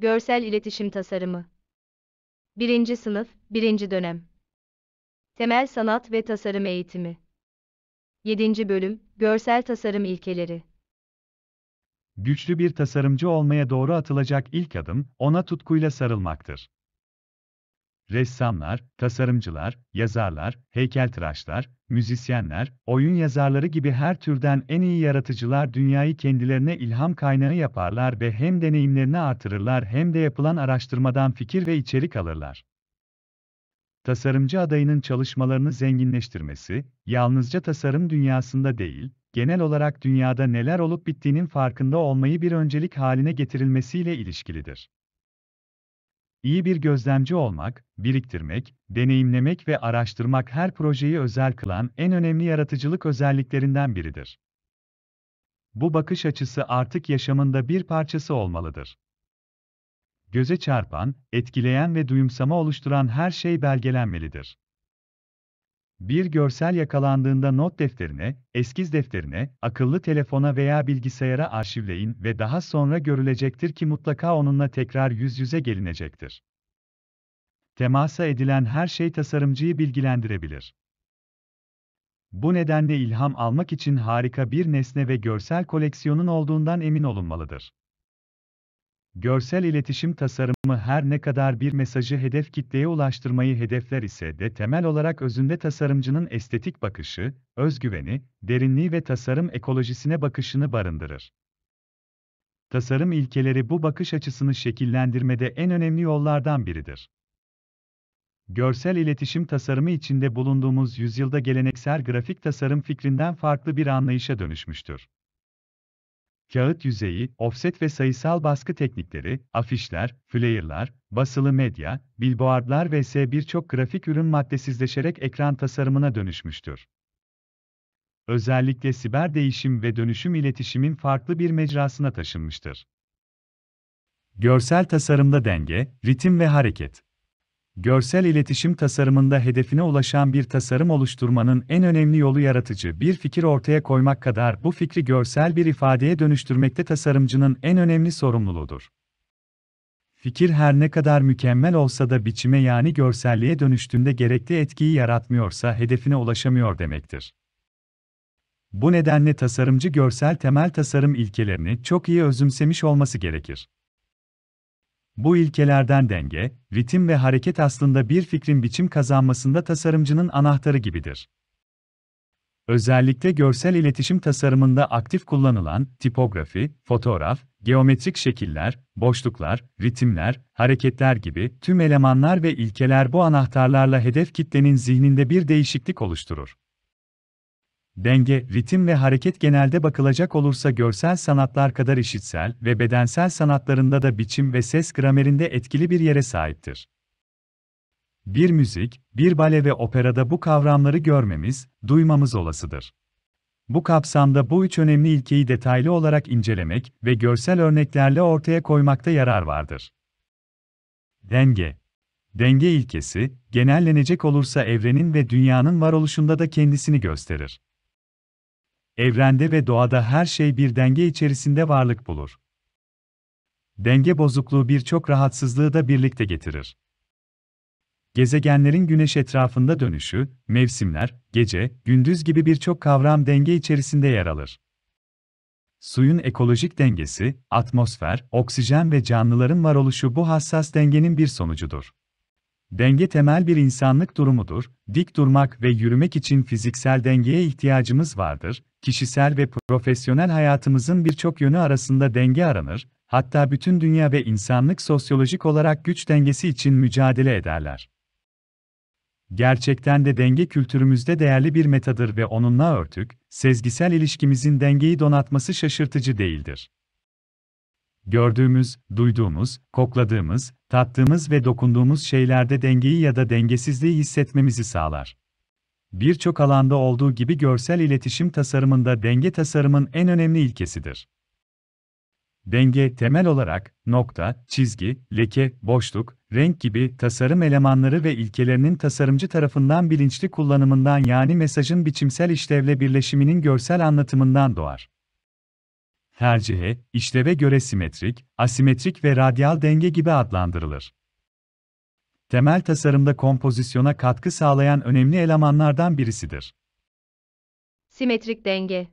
Görsel İletişim Tasarımı 1. Sınıf 1. Dönem Temel Sanat ve Tasarım Eğitimi 7. Bölüm Görsel Tasarım İlkeleri Güçlü bir tasarımcı olmaya doğru atılacak ilk adım, ona tutkuyla sarılmaktır ressamlar, tasarımcılar, yazarlar, heykeltıraşlar, müzisyenler, oyun yazarları gibi her türden en iyi yaratıcılar dünyayı kendilerine ilham kaynağı yaparlar ve hem deneyimlerini artırırlar hem de yapılan araştırmadan fikir ve içerik alırlar. Tasarımcı adayının çalışmalarını zenginleştirmesi, yalnızca tasarım dünyasında değil, genel olarak dünyada neler olup bittiğinin farkında olmayı bir öncelik haline getirilmesiyle ilişkilidir. İyi bir gözlemci olmak, biriktirmek, deneyimlemek ve araştırmak her projeyi özel kılan en önemli yaratıcılık özelliklerinden biridir. Bu bakış açısı artık yaşamında bir parçası olmalıdır. Göze çarpan, etkileyen ve duyumsama oluşturan her şey belgelenmelidir. Bir görsel yakalandığında not defterine, eskiz defterine, akıllı telefona veya bilgisayara arşivleyin ve daha sonra görülecektir ki mutlaka onunla tekrar yüz yüze gelinecektir. Temasa edilen her şey tasarımcıyı bilgilendirebilir. Bu nedenle ilham almak için harika bir nesne ve görsel koleksiyonun olduğundan emin olunmalıdır. Görsel iletişim tasarımı her ne kadar bir mesajı hedef kitleye ulaştırmayı hedefler ise de temel olarak özünde tasarımcının estetik bakışı, özgüveni, derinliği ve tasarım ekolojisine bakışını barındırır. Tasarım ilkeleri bu bakış açısını şekillendirmede en önemli yollardan biridir. Görsel iletişim tasarımı içinde bulunduğumuz yüzyılda geleneksel grafik tasarım fikrinden farklı bir anlayışa dönüşmüştür kağıt yüzeyi, offset ve sayısal baskı teknikleri, afişler, flyerlar, basılı medya, billboardlar vs. birçok grafik ürün maddesizleşerek ekran tasarımına dönüşmüştür. Özellikle siber değişim ve dönüşüm iletişimin farklı bir mecrasına taşınmıştır. Görsel tasarımda denge, ritim ve hareket Görsel iletişim tasarımında hedefine ulaşan bir tasarım oluşturmanın en önemli yolu yaratıcı bir fikir ortaya koymak kadar bu fikri görsel bir ifadeye dönüştürmekte tasarımcının en önemli sorumluluğudur. Fikir her ne kadar mükemmel olsa da biçime yani görselliğe dönüştüğünde gerekli etkiyi yaratmıyorsa hedefine ulaşamıyor demektir. Bu nedenle tasarımcı görsel temel tasarım ilkelerini çok iyi özümsemiş olması gerekir. Bu ilkelerden denge, ritim ve hareket aslında bir fikrin biçim kazanmasında tasarımcının anahtarı gibidir. Özellikle görsel iletişim tasarımında aktif kullanılan tipografi, fotoğraf, geometrik şekiller, boşluklar, ritimler, hareketler gibi tüm elemanlar ve ilkeler bu anahtarlarla hedef kitlenin zihninde bir değişiklik oluşturur. Denge, ritim ve hareket genelde bakılacak olursa görsel sanatlar kadar işitsel ve bedensel sanatlarında da biçim ve ses gramerinde etkili bir yere sahiptir. Bir müzik, bir bale ve operada bu kavramları görmemiz, duymamız olasıdır. Bu kapsamda bu üç önemli ilkeyi detaylı olarak incelemek ve görsel örneklerle ortaya koymakta yarar vardır. Denge Denge ilkesi, genellenecek olursa evrenin ve dünyanın varoluşunda da kendisini gösterir. Evrende ve doğada her şey bir denge içerisinde varlık bulur. Denge bozukluğu birçok rahatsızlığı da birlikte getirir. Gezegenlerin güneş etrafında dönüşü, mevsimler, gece, gündüz gibi birçok kavram denge içerisinde yer alır. Suyun ekolojik dengesi, atmosfer, oksijen ve canlıların varoluşu bu hassas dengenin bir sonucudur. Denge temel bir insanlık durumudur, dik durmak ve yürümek için fiziksel dengeye ihtiyacımız vardır, kişisel ve profesyonel hayatımızın birçok yönü arasında denge aranır, hatta bütün dünya ve insanlık sosyolojik olarak güç dengesi için mücadele ederler. Gerçekten de denge kültürümüzde değerli bir metadır ve onunla örtük, sezgisel ilişkimizin dengeyi donatması şaşırtıcı değildir gördüğümüz, duyduğumuz, kokladığımız, tattığımız ve dokunduğumuz şeylerde dengeyi ya da dengesizliği hissetmemizi sağlar. Birçok alanda olduğu gibi görsel iletişim tasarımında denge tasarımın en önemli ilkesidir. Denge temel olarak nokta, çizgi, leke, boşluk, renk gibi tasarım elemanları ve ilkelerinin tasarımcı tarafından bilinçli kullanımından yani mesajın biçimsel işlevle birleşiminin görsel anlatımından doğar. Tercihe, cihe, işleve göre simetrik, asimetrik ve radyal denge gibi adlandırılır. Temel tasarımda kompozisyona katkı sağlayan önemli elemanlardan birisidir. Simetrik denge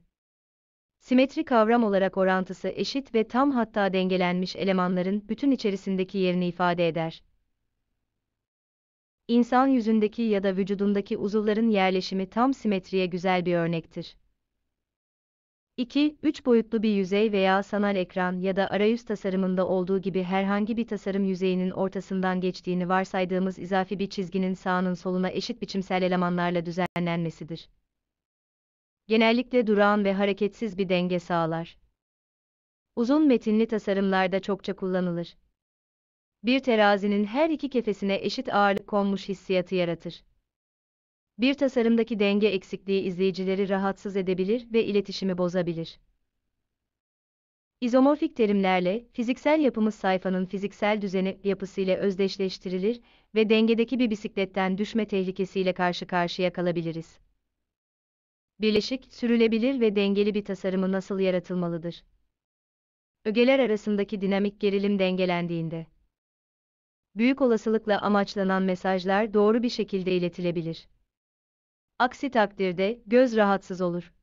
Simetri kavram olarak orantısı eşit ve tam hatta dengelenmiş elemanların bütün içerisindeki yerini ifade eder. İnsan yüzündeki ya da vücudundaki uzuvların yerleşimi tam simetriye güzel bir örnektir. 2. 3 boyutlu bir yüzey veya sanal ekran ya da arayüz tasarımında olduğu gibi herhangi bir tasarım yüzeyinin ortasından geçtiğini varsaydığımız izafi bir çizginin sağının soluna eşit biçimsel elemanlarla düzenlenmesidir. Genellikle durağan ve hareketsiz bir denge sağlar. Uzun metinli tasarımlarda çokça kullanılır. Bir terazinin her iki kefesine eşit ağırlık konmuş hissiyatı yaratır. Bir tasarımdaki denge eksikliği izleyicileri rahatsız edebilir ve iletişimi bozabilir. İzomorfik terimlerle, fiziksel yapımız sayfanın fiziksel düzeni yapısıyla özdeşleştirilir ve dengedeki bir bisikletten düşme tehlikesiyle karşı karşıya kalabiliriz. Birleşik, sürülebilir ve dengeli bir tasarımı nasıl yaratılmalıdır? Ögeler arasındaki dinamik gerilim dengelendiğinde, büyük olasılıkla amaçlanan mesajlar doğru bir şekilde iletilebilir. Aksi takdirde göz rahatsız olur.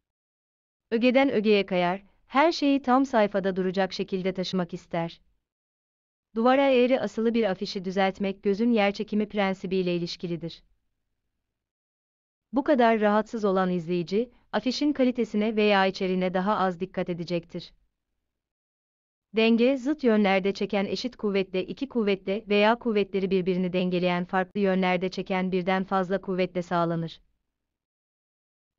Ögeden ögeye kayar, her şeyi tam sayfada duracak şekilde taşımak ister. Duvara eğri asılı bir afişi düzeltmek gözün yerçekimi prensibiyle ilişkilidir. Bu kadar rahatsız olan izleyici, afişin kalitesine veya içeriğine daha az dikkat edecektir. Denge, zıt yönlerde çeken eşit kuvvetle iki kuvvetle veya kuvvetleri birbirini dengeleyen farklı yönlerde çeken birden fazla kuvvetle sağlanır.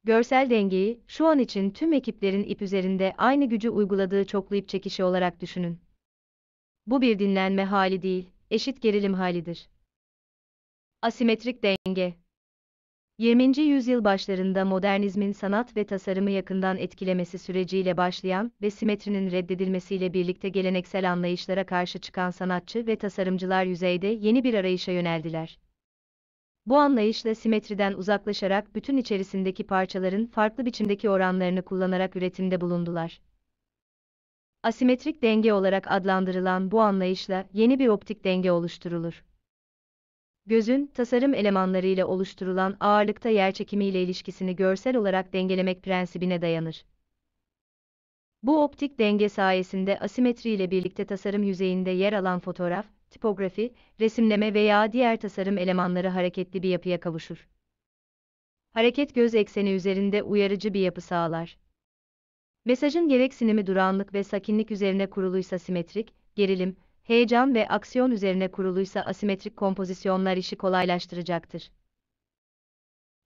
Görsel dengeyi şu an için tüm ekiplerin ip üzerinde aynı gücü uyguladığı çoklu ip çekişi olarak düşünün. Bu bir dinlenme hali değil, eşit gerilim halidir. Asimetrik denge 20. yüzyıl başlarında modernizmin sanat ve tasarımı yakından etkilemesi süreciyle başlayan ve simetrinin reddedilmesiyle birlikte geleneksel anlayışlara karşı çıkan sanatçı ve tasarımcılar yüzeyde yeni bir arayışa yöneldiler. Bu anlayışla simetriden uzaklaşarak bütün içerisindeki parçaların farklı biçimdeki oranlarını kullanarak üretimde bulundular. Asimetrik denge olarak adlandırılan bu anlayışla yeni bir optik denge oluşturulur. Gözün tasarım elemanlarıyla oluşturulan ağırlıkta ile ilişkisini görsel olarak dengelemek prensibine dayanır. Bu optik denge sayesinde asimetri ile birlikte tasarım yüzeyinde yer alan fotoğraf, tipografi, resimleme veya diğer tasarım elemanları hareketli bir yapıya kavuşur. Hareket göz ekseni üzerinde uyarıcı bir yapı sağlar. Mesajın gereksinimi durağanlık ve sakinlik üzerine kuruluysa simetrik, gerilim, heyecan ve aksiyon üzerine kuruluysa asimetrik kompozisyonlar işi kolaylaştıracaktır.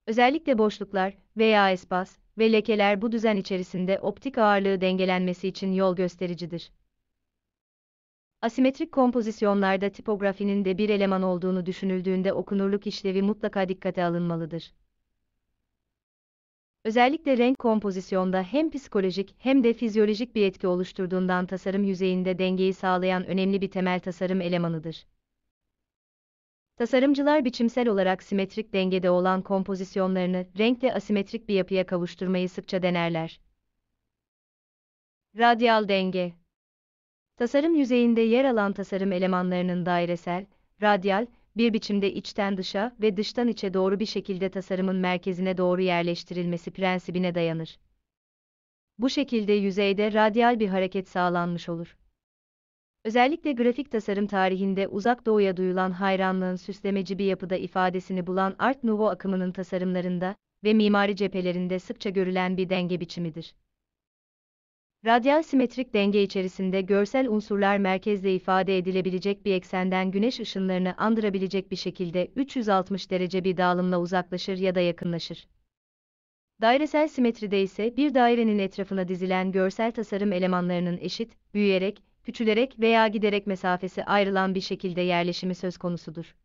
Özellikle boşluklar veya espas ve lekeler bu düzen içerisinde optik ağırlığı dengelenmesi için yol göstericidir. Asimetrik kompozisyonlarda tipografinin de bir eleman olduğunu düşünüldüğünde okunurluk işlevi mutlaka dikkate alınmalıdır. Özellikle renk kompozisyonda hem psikolojik hem de fizyolojik bir etki oluşturduğundan tasarım yüzeyinde dengeyi sağlayan önemli bir temel tasarım elemanıdır. Tasarımcılar biçimsel olarak simetrik dengede olan kompozisyonlarını renkle asimetrik bir yapıya kavuşturmayı sıkça denerler. Radyal denge Tasarım yüzeyinde yer alan tasarım elemanlarının dairesel, radyal, bir biçimde içten dışa ve dıştan içe doğru bir şekilde tasarımın merkezine doğru yerleştirilmesi prensibine dayanır. Bu şekilde yüzeyde radyal bir hareket sağlanmış olur. Özellikle grafik tasarım tarihinde uzak doğuya duyulan hayranlığın süslemeci bir yapıda ifadesini bulan Art Nouveau akımının tasarımlarında ve mimari cephelerinde sıkça görülen bir denge biçimidir. Radyal simetrik denge içerisinde görsel unsurlar merkezde ifade edilebilecek bir eksenden güneş ışınlarını andırabilecek bir şekilde 360 derece bir dağılımla uzaklaşır ya da yakınlaşır. Dairesel simetride ise bir dairenin etrafına dizilen görsel tasarım elemanlarının eşit, büyüyerek, küçülerek veya giderek mesafesi ayrılan bir şekilde yerleşimi söz konusudur.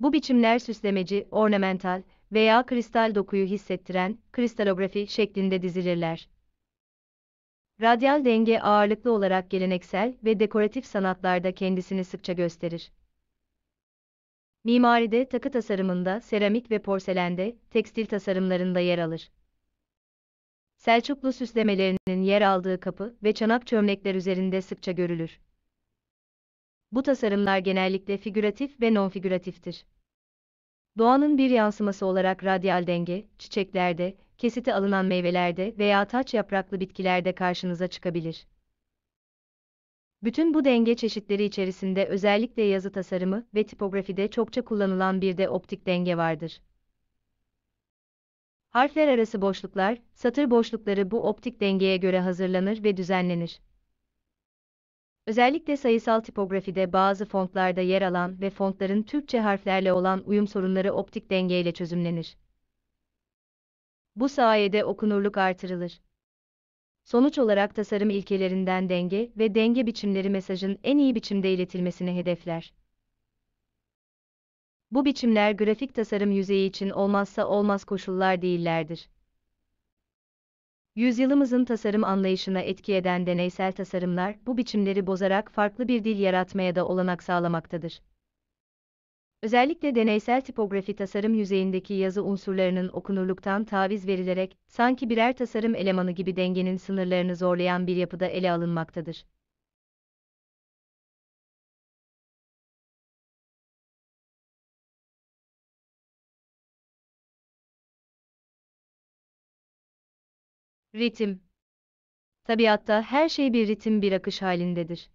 Bu biçimler süslemeci, ornamental veya kristal dokuyu hissettiren kristalografi şeklinde dizilirler. Radyal denge ağırlıklı olarak geleneksel ve dekoratif sanatlarda kendisini sıkça gösterir. Mimaride, takı tasarımında, seramik ve porselende, tekstil tasarımlarında yer alır. Selçuklu süslemelerinin yer aldığı kapı ve çanak çömlekler üzerinde sıkça görülür. Bu tasarımlar genellikle figüratif ve nonfigüratiftir. Doğanın bir yansıması olarak radyal denge, çiçeklerde, kesiti alınan meyvelerde veya taç yapraklı bitkilerde karşınıza çıkabilir. Bütün bu denge çeşitleri içerisinde özellikle yazı tasarımı ve tipografide çokça kullanılan bir de optik denge vardır. Harfler arası boşluklar, satır boşlukları bu optik dengeye göre hazırlanır ve düzenlenir. Özellikle sayısal tipografide bazı fontlarda yer alan ve fontların Türkçe harflerle olan uyum sorunları optik dengeyle çözümlenir. Bu sayede okunurluk artırılır. Sonuç olarak tasarım ilkelerinden denge ve denge biçimleri mesajın en iyi biçimde iletilmesini hedefler. Bu biçimler grafik tasarım yüzeyi için olmazsa olmaz koşullar değillerdir. Yüzyılımızın tasarım anlayışına etki eden deneysel tasarımlar bu biçimleri bozarak farklı bir dil yaratmaya da olanak sağlamaktadır. Özellikle deneysel tipografi tasarım yüzeyindeki yazı unsurlarının okunurluktan taviz verilerek, sanki birer tasarım elemanı gibi dengenin sınırlarını zorlayan bir yapıda ele alınmaktadır. Ritim Tabiatta her şey bir ritim bir akış halindedir.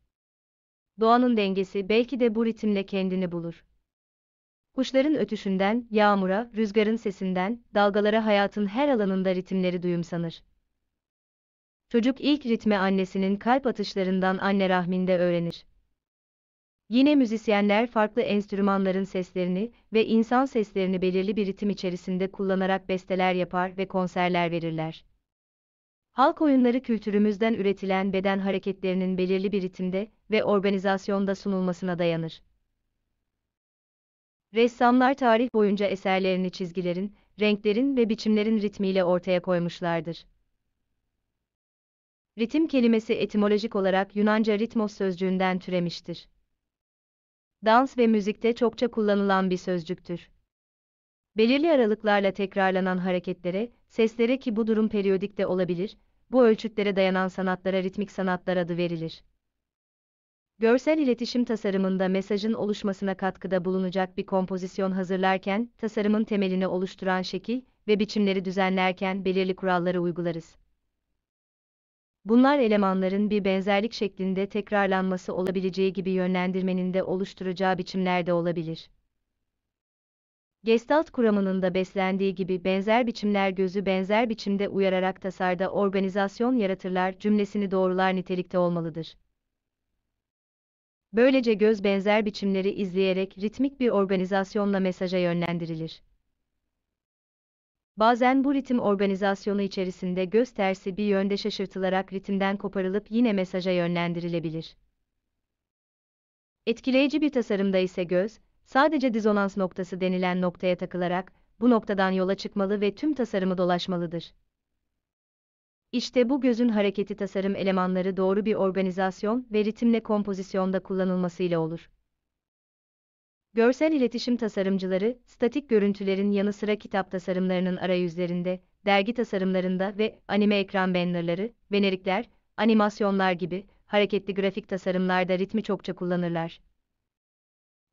Doğanın dengesi belki de bu ritimle kendini bulur. Kuşların ötüşünden, yağmura, rüzgarın sesinden, dalgalara hayatın her alanında ritimleri duyumsanır. Çocuk ilk ritmi annesinin kalp atışlarından anne rahminde öğrenir. Yine müzisyenler farklı enstrümanların seslerini ve insan seslerini belirli bir ritim içerisinde kullanarak besteler yapar ve konserler verirler. Halk oyunları kültürümüzden üretilen beden hareketlerinin belirli bir ritimde ve organizasyonda sunulmasına dayanır. Ressamlar tarih boyunca eserlerini çizgilerin, renklerin ve biçimlerin ritmiyle ortaya koymuşlardır. Ritim kelimesi etimolojik olarak Yunanca ritmos sözcüğünden türemiştir. Dans ve müzikte çokça kullanılan bir sözcüktür. Belirli aralıklarla tekrarlanan hareketlere, seslere ki bu durum periyodik de olabilir, bu ölçütlere dayanan sanatlara ritmik sanatlar adı verilir. Görsel iletişim tasarımında mesajın oluşmasına katkıda bulunacak bir kompozisyon hazırlarken, tasarımın temelini oluşturan şekil ve biçimleri düzenlerken belirli kuralları uygularız. Bunlar elemanların bir benzerlik şeklinde tekrarlanması olabileceği gibi yönlendirmenin de oluşturacağı biçimlerde olabilir. Gestalt kuramının da beslendiği gibi benzer biçimler gözü benzer biçimde uyararak tasarda organizasyon yaratırlar cümlesini doğrular nitelikte olmalıdır. Böylece göz benzer biçimleri izleyerek ritmik bir organizasyonla mesaja yönlendirilir. Bazen bu ritim organizasyonu içerisinde göz tersi bir yönde şaşırtılarak ritimden koparılıp yine mesaja yönlendirilebilir. Etkileyici bir tasarımda ise göz, sadece dizonans noktası denilen noktaya takılarak, bu noktadan yola çıkmalı ve tüm tasarımı dolaşmalıdır. İşte bu gözün hareketi tasarım elemanları doğru bir organizasyon ve ritimle kompozisyonda kullanılmasıyla olur. Görsel iletişim tasarımcıları, statik görüntülerin yanı sıra kitap tasarımlarının arayüzlerinde, dergi tasarımlarında ve anime ekran bannerları, venerikler, animasyonlar gibi hareketli grafik tasarımlarda ritmi çokça kullanırlar.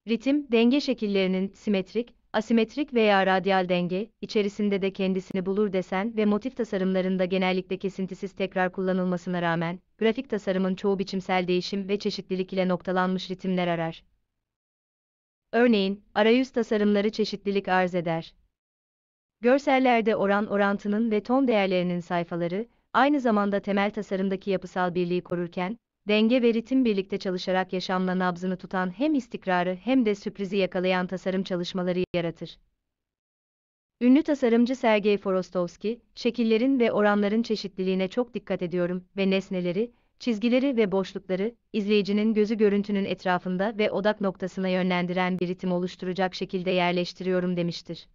Ritim, denge şekillerinin simetrik, asimetrik veya radyal denge, içerisinde de kendisini bulur desen ve motif tasarımlarında genellikle kesintisiz tekrar kullanılmasına rağmen, grafik tasarımın çoğu biçimsel değişim ve çeşitlilik ile noktalanmış ritimler arar. Örneğin, arayüz tasarımları çeşitlilik arz eder. Görsellerde oran orantının ve ton değerlerinin sayfaları, aynı zamanda temel tasarımdaki yapısal birliği korurken, denge ve ritim birlikte çalışarak yaşamla nabzını tutan hem istikrarı hem de sürprizi yakalayan tasarım çalışmaları yaratır. Ünlü tasarımcı Sergei Forostovski, şekillerin ve oranların çeşitliliğine çok dikkat ediyorum ve nesneleri, çizgileri ve boşlukları, izleyicinin gözü görüntünün etrafında ve odak noktasına yönlendiren bir ritim oluşturacak şekilde yerleştiriyorum demiştir.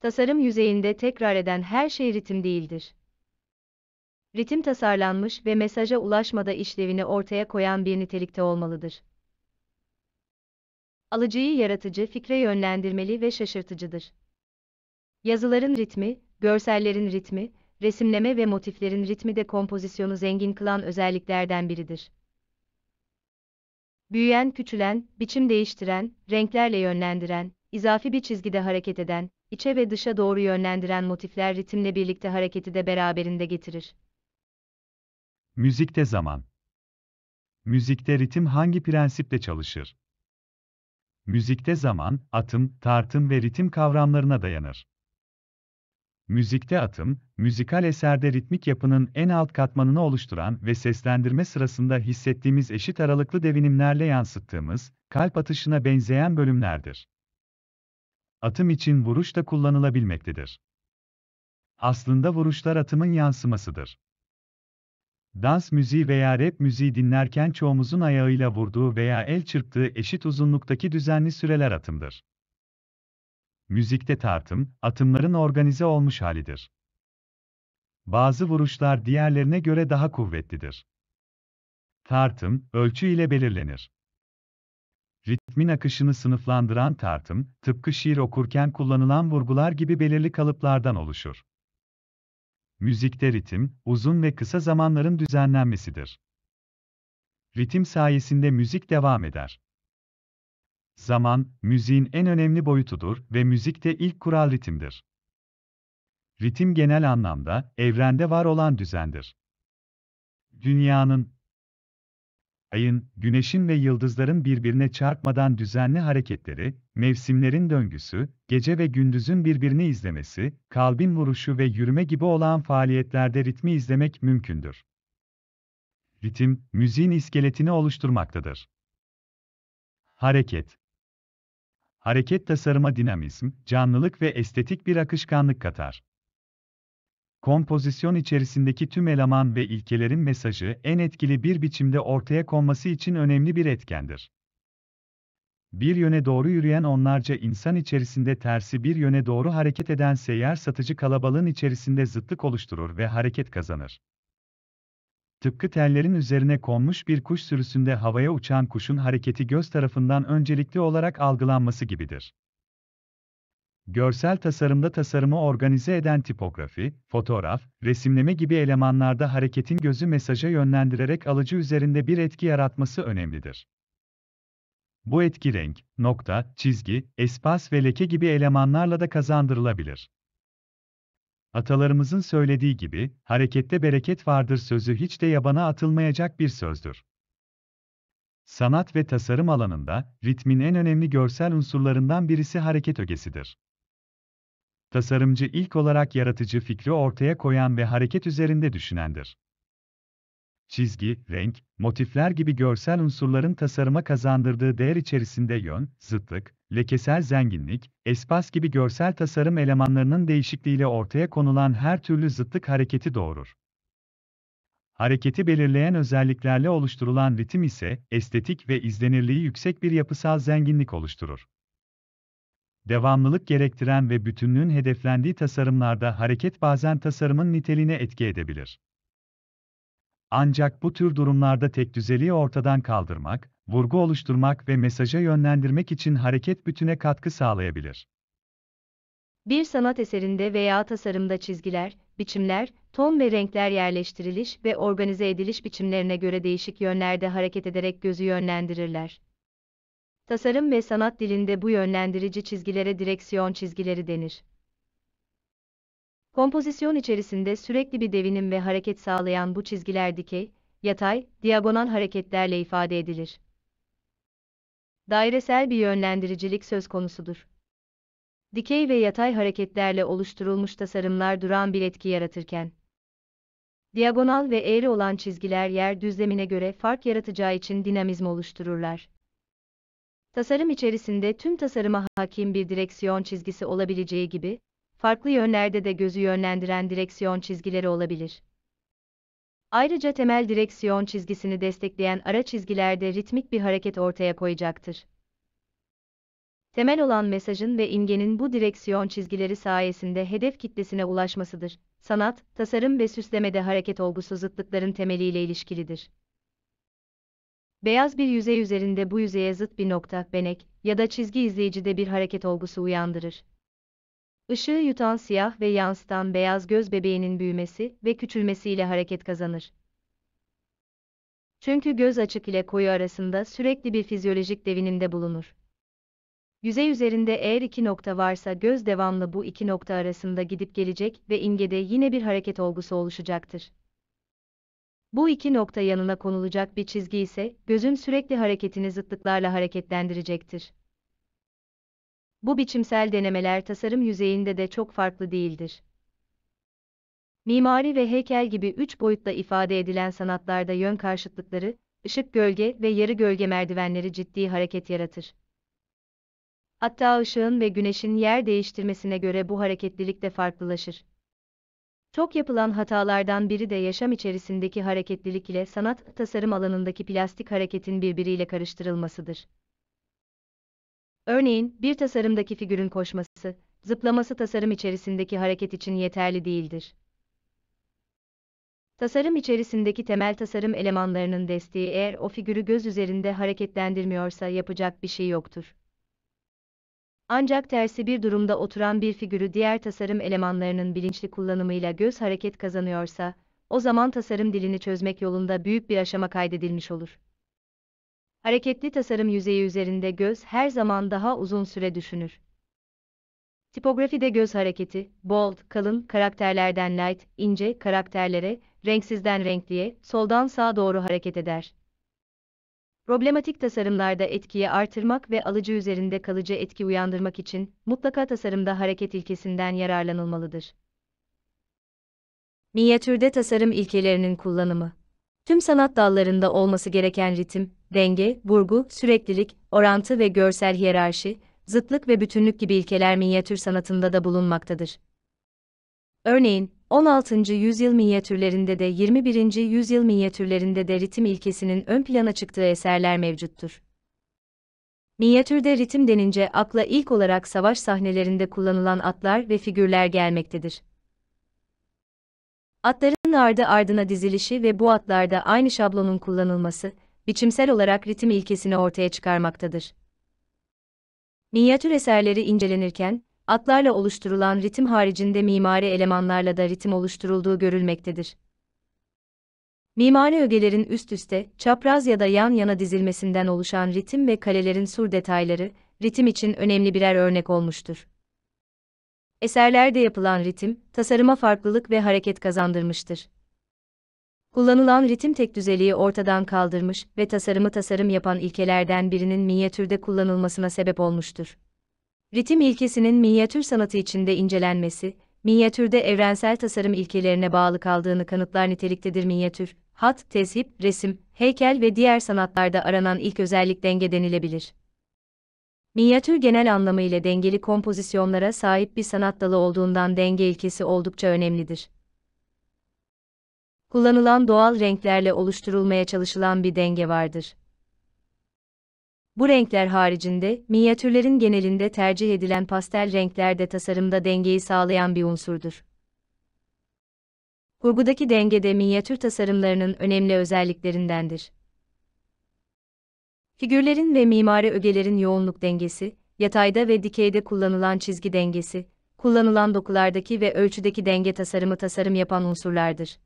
Tasarım yüzeyinde tekrar eden her şey ritim değildir ritim tasarlanmış ve mesaja ulaşmada işlevini ortaya koyan bir nitelikte olmalıdır. Alıcıyı yaratıcı fikre yönlendirmeli ve şaşırtıcıdır. Yazıların ritmi, görsellerin ritmi, resimleme ve motiflerin ritmi de kompozisyonu zengin kılan özelliklerden biridir. Büyüyen, küçülen, biçim değiştiren, renklerle yönlendiren, izafi bir çizgide hareket eden, içe ve dışa doğru yönlendiren motifler ritimle birlikte hareketi de beraberinde getirir. Müzikte zaman. Müzikte ritim hangi prensiple çalışır? Müzikte zaman, atım, tartım ve ritim kavramlarına dayanır. Müzikte atım, müzikal eserde ritmik yapının en alt katmanını oluşturan ve seslendirme sırasında hissettiğimiz eşit aralıklı devinimlerle yansıttığımız, kalp atışına benzeyen bölümlerdir. Atım için vuruş da kullanılabilmektedir. Aslında vuruşlar atımın yansımasıdır. Dans müziği veya rap müziği dinlerken çoğumuzun ayağıyla vurduğu veya el çırptığı eşit uzunluktaki düzenli süreler atımdır. Müzikte tartım, atımların organize olmuş halidir. Bazı vuruşlar diğerlerine göre daha kuvvetlidir. Tartım, ölçü ile belirlenir. Ritmin akışını sınıflandıran tartım, tıpkı şiir okurken kullanılan vurgular gibi belirli kalıplardan oluşur müzikte ritim, uzun ve kısa zamanların düzenlenmesidir. Ritim sayesinde müzik devam eder. Zaman, müziğin en önemli boyutudur ve müzikte ilk kural ritimdir. Ritim genel anlamda, evrende var olan düzendir. Dünyanın, ayın, güneşin ve yıldızların birbirine çarpmadan düzenli hareketleri, mevsimlerin döngüsü, gece ve gündüzün birbirini izlemesi, kalbin vuruşu ve yürüme gibi olan faaliyetlerde ritmi izlemek mümkündür. Ritim, müziğin iskeletini oluşturmaktadır. Hareket Hareket tasarıma dinamizm, canlılık ve estetik bir akışkanlık katar kompozisyon içerisindeki tüm eleman ve ilkelerin mesajı en etkili bir biçimde ortaya konması için önemli bir etkendir. Bir yöne doğru yürüyen onlarca insan içerisinde tersi bir yöne doğru hareket eden seyyar satıcı kalabalığın içerisinde zıtlık oluşturur ve hareket kazanır. Tıpkı tellerin üzerine konmuş bir kuş sürüsünde havaya uçan kuşun hareketi göz tarafından öncelikli olarak algılanması gibidir. Görsel tasarımda tasarımı organize eden tipografi, fotoğraf, resimleme gibi elemanlarda hareketin gözü mesaja yönlendirerek alıcı üzerinde bir etki yaratması önemlidir. Bu etki renk, nokta, çizgi, espas ve leke gibi elemanlarla da kazandırılabilir. Atalarımızın söylediği gibi, harekette bereket vardır sözü hiç de yabana atılmayacak bir sözdür. Sanat ve tasarım alanında, ritmin en önemli görsel unsurlarından birisi hareket ögesidir. Tasarımcı ilk olarak yaratıcı fikri ortaya koyan ve hareket üzerinde düşünendir. Çizgi, renk, motifler gibi görsel unsurların tasarıma kazandırdığı değer içerisinde yön, zıtlık, lekesel zenginlik, espas gibi görsel tasarım elemanlarının değişikliğiyle ortaya konulan her türlü zıtlık hareketi doğurur. Hareketi belirleyen özelliklerle oluşturulan ritim ise estetik ve izlenirliği yüksek bir yapısal zenginlik oluşturur devamlılık gerektiren ve bütünlüğün hedeflendiği tasarımlarda hareket bazen tasarımın niteliğine etki edebilir. Ancak bu tür durumlarda tek düzeliği ortadan kaldırmak, vurgu oluşturmak ve mesaja yönlendirmek için hareket bütüne katkı sağlayabilir. Bir sanat eserinde veya tasarımda çizgiler, biçimler, ton ve renkler yerleştiriliş ve organize ediliş biçimlerine göre değişik yönlerde hareket ederek gözü yönlendirirler. Tasarım ve sanat dilinde bu yönlendirici çizgilere direksiyon çizgileri denir. Kompozisyon içerisinde sürekli bir devinim ve hareket sağlayan bu çizgiler dikey, yatay, diagonal hareketlerle ifade edilir. Dairesel bir yönlendiricilik söz konusudur. Dikey ve yatay hareketlerle oluşturulmuş tasarımlar duran bir etki yaratırken, diagonal ve eğri olan çizgiler yer düzlemine göre fark yaratacağı için dinamizm oluştururlar. Tasarım içerisinde tüm tasarıma hakim bir direksiyon çizgisi olabileceği gibi, farklı yönlerde de gözü yönlendiren direksiyon çizgileri olabilir. Ayrıca temel direksiyon çizgisini destekleyen ara çizgilerde ritmik bir hareket ortaya koyacaktır. Temel olan mesajın ve imgenin bu direksiyon çizgileri sayesinde hedef kitlesine ulaşmasıdır. Sanat, tasarım ve süslemede hareket olgusu zıtlıkların temeliyle ilişkilidir. Beyaz bir yüzey üzerinde bu yüzeye zıt bir nokta, benek ya da çizgi izleyicide bir hareket olgusu uyandırır. Işığı yutan siyah ve yansıtan beyaz göz bebeğinin büyümesi ve küçülmesiyle hareket kazanır. Çünkü göz açık ile koyu arasında sürekli bir fizyolojik devinimde bulunur. Yüzey üzerinde eğer iki nokta varsa göz devamlı bu iki nokta arasında gidip gelecek ve ingede yine bir hareket olgusu oluşacaktır. Bu iki nokta yanına konulacak bir çizgi ise, gözün sürekli hareketini zıtlıklarla hareketlendirecektir. Bu biçimsel denemeler tasarım yüzeyinde de çok farklı değildir. Mimari ve heykel gibi üç boyutla ifade edilen sanatlarda yön karşıtlıkları, ışık gölge ve yarı gölge merdivenleri ciddi hareket yaratır. Hatta ışığın ve güneşin yer değiştirmesine göre bu hareketlilik de farklılaşır. Çok yapılan hatalardan biri de yaşam içerisindeki hareketlilik ile sanat tasarım alanındaki plastik hareketin birbiriyle karıştırılmasıdır. Örneğin, bir tasarımdaki figürün koşması, zıplaması tasarım içerisindeki hareket için yeterli değildir. Tasarım içerisindeki temel tasarım elemanlarının desteği eğer o figürü göz üzerinde hareketlendirmiyorsa yapacak bir şey yoktur. Ancak tersi bir durumda oturan bir figürü diğer tasarım elemanlarının bilinçli kullanımıyla göz hareket kazanıyorsa, o zaman tasarım dilini çözmek yolunda büyük bir aşama kaydedilmiş olur. Hareketli tasarım yüzeyi üzerinde göz her zaman daha uzun süre düşünür. Tipografide göz hareketi, bold, kalın, karakterlerden light, ince, karakterlere, renksizden renkliye, soldan sağa doğru hareket eder. Problematik tasarımlarda etkiyi artırmak ve alıcı üzerinde kalıcı etki uyandırmak için mutlaka tasarımda hareket ilkesinden yararlanılmalıdır. Minyatürde tasarım ilkelerinin kullanımı Tüm sanat dallarında olması gereken ritim, denge, burgu, süreklilik, orantı ve görsel hiyerarşi, zıtlık ve bütünlük gibi ilkeler minyatür sanatında da bulunmaktadır. Örneğin, 16. yüzyıl minyatürlerinde de 21. yüzyıl minyatürlerinde de ritim ilkesinin ön plana çıktığı eserler mevcuttur. Minyatürde ritim denince akla ilk olarak savaş sahnelerinde kullanılan atlar ve figürler gelmektedir. Atların ardı ardına dizilişi ve bu atlarda aynı şablonun kullanılması, biçimsel olarak ritim ilkesini ortaya çıkarmaktadır. Minyatür eserleri incelenirken, atlarla oluşturulan ritim haricinde mimari elemanlarla da ritim oluşturulduğu görülmektedir. Mimari ögelerin üst üste, çapraz ya da yan yana dizilmesinden oluşan ritim ve kalelerin sur detayları, ritim için önemli birer örnek olmuştur. Eserlerde yapılan ritim, tasarıma farklılık ve hareket kazandırmıştır. Kullanılan ritim tek düzeliği ortadan kaldırmış ve tasarımı tasarım yapan ilkelerden birinin minyatürde kullanılmasına sebep olmuştur. Ritim ilkesinin minyatür sanatı içinde incelenmesi, minyatürde evrensel tasarım ilkelerine bağlı kaldığını kanıtlar niteliktedir minyatür, hat, tezhip, resim, heykel ve diğer sanatlarda aranan ilk özellik denge denilebilir. Minyatür genel anlamıyla dengeli kompozisyonlara sahip bir sanat dalı olduğundan denge ilkesi oldukça önemlidir. Kullanılan doğal renklerle oluşturulmaya çalışılan bir denge vardır. Bu renkler haricinde, minyatürlerin genelinde tercih edilen pastel renkler de tasarımda dengeyi sağlayan bir unsurdur. Kurgudaki denge de minyatür tasarımlarının önemli özelliklerindendir. Figürlerin ve mimari ögelerin yoğunluk dengesi, yatayda ve dikeyde kullanılan çizgi dengesi, kullanılan dokulardaki ve ölçüdeki denge tasarımı tasarım yapan unsurlardır.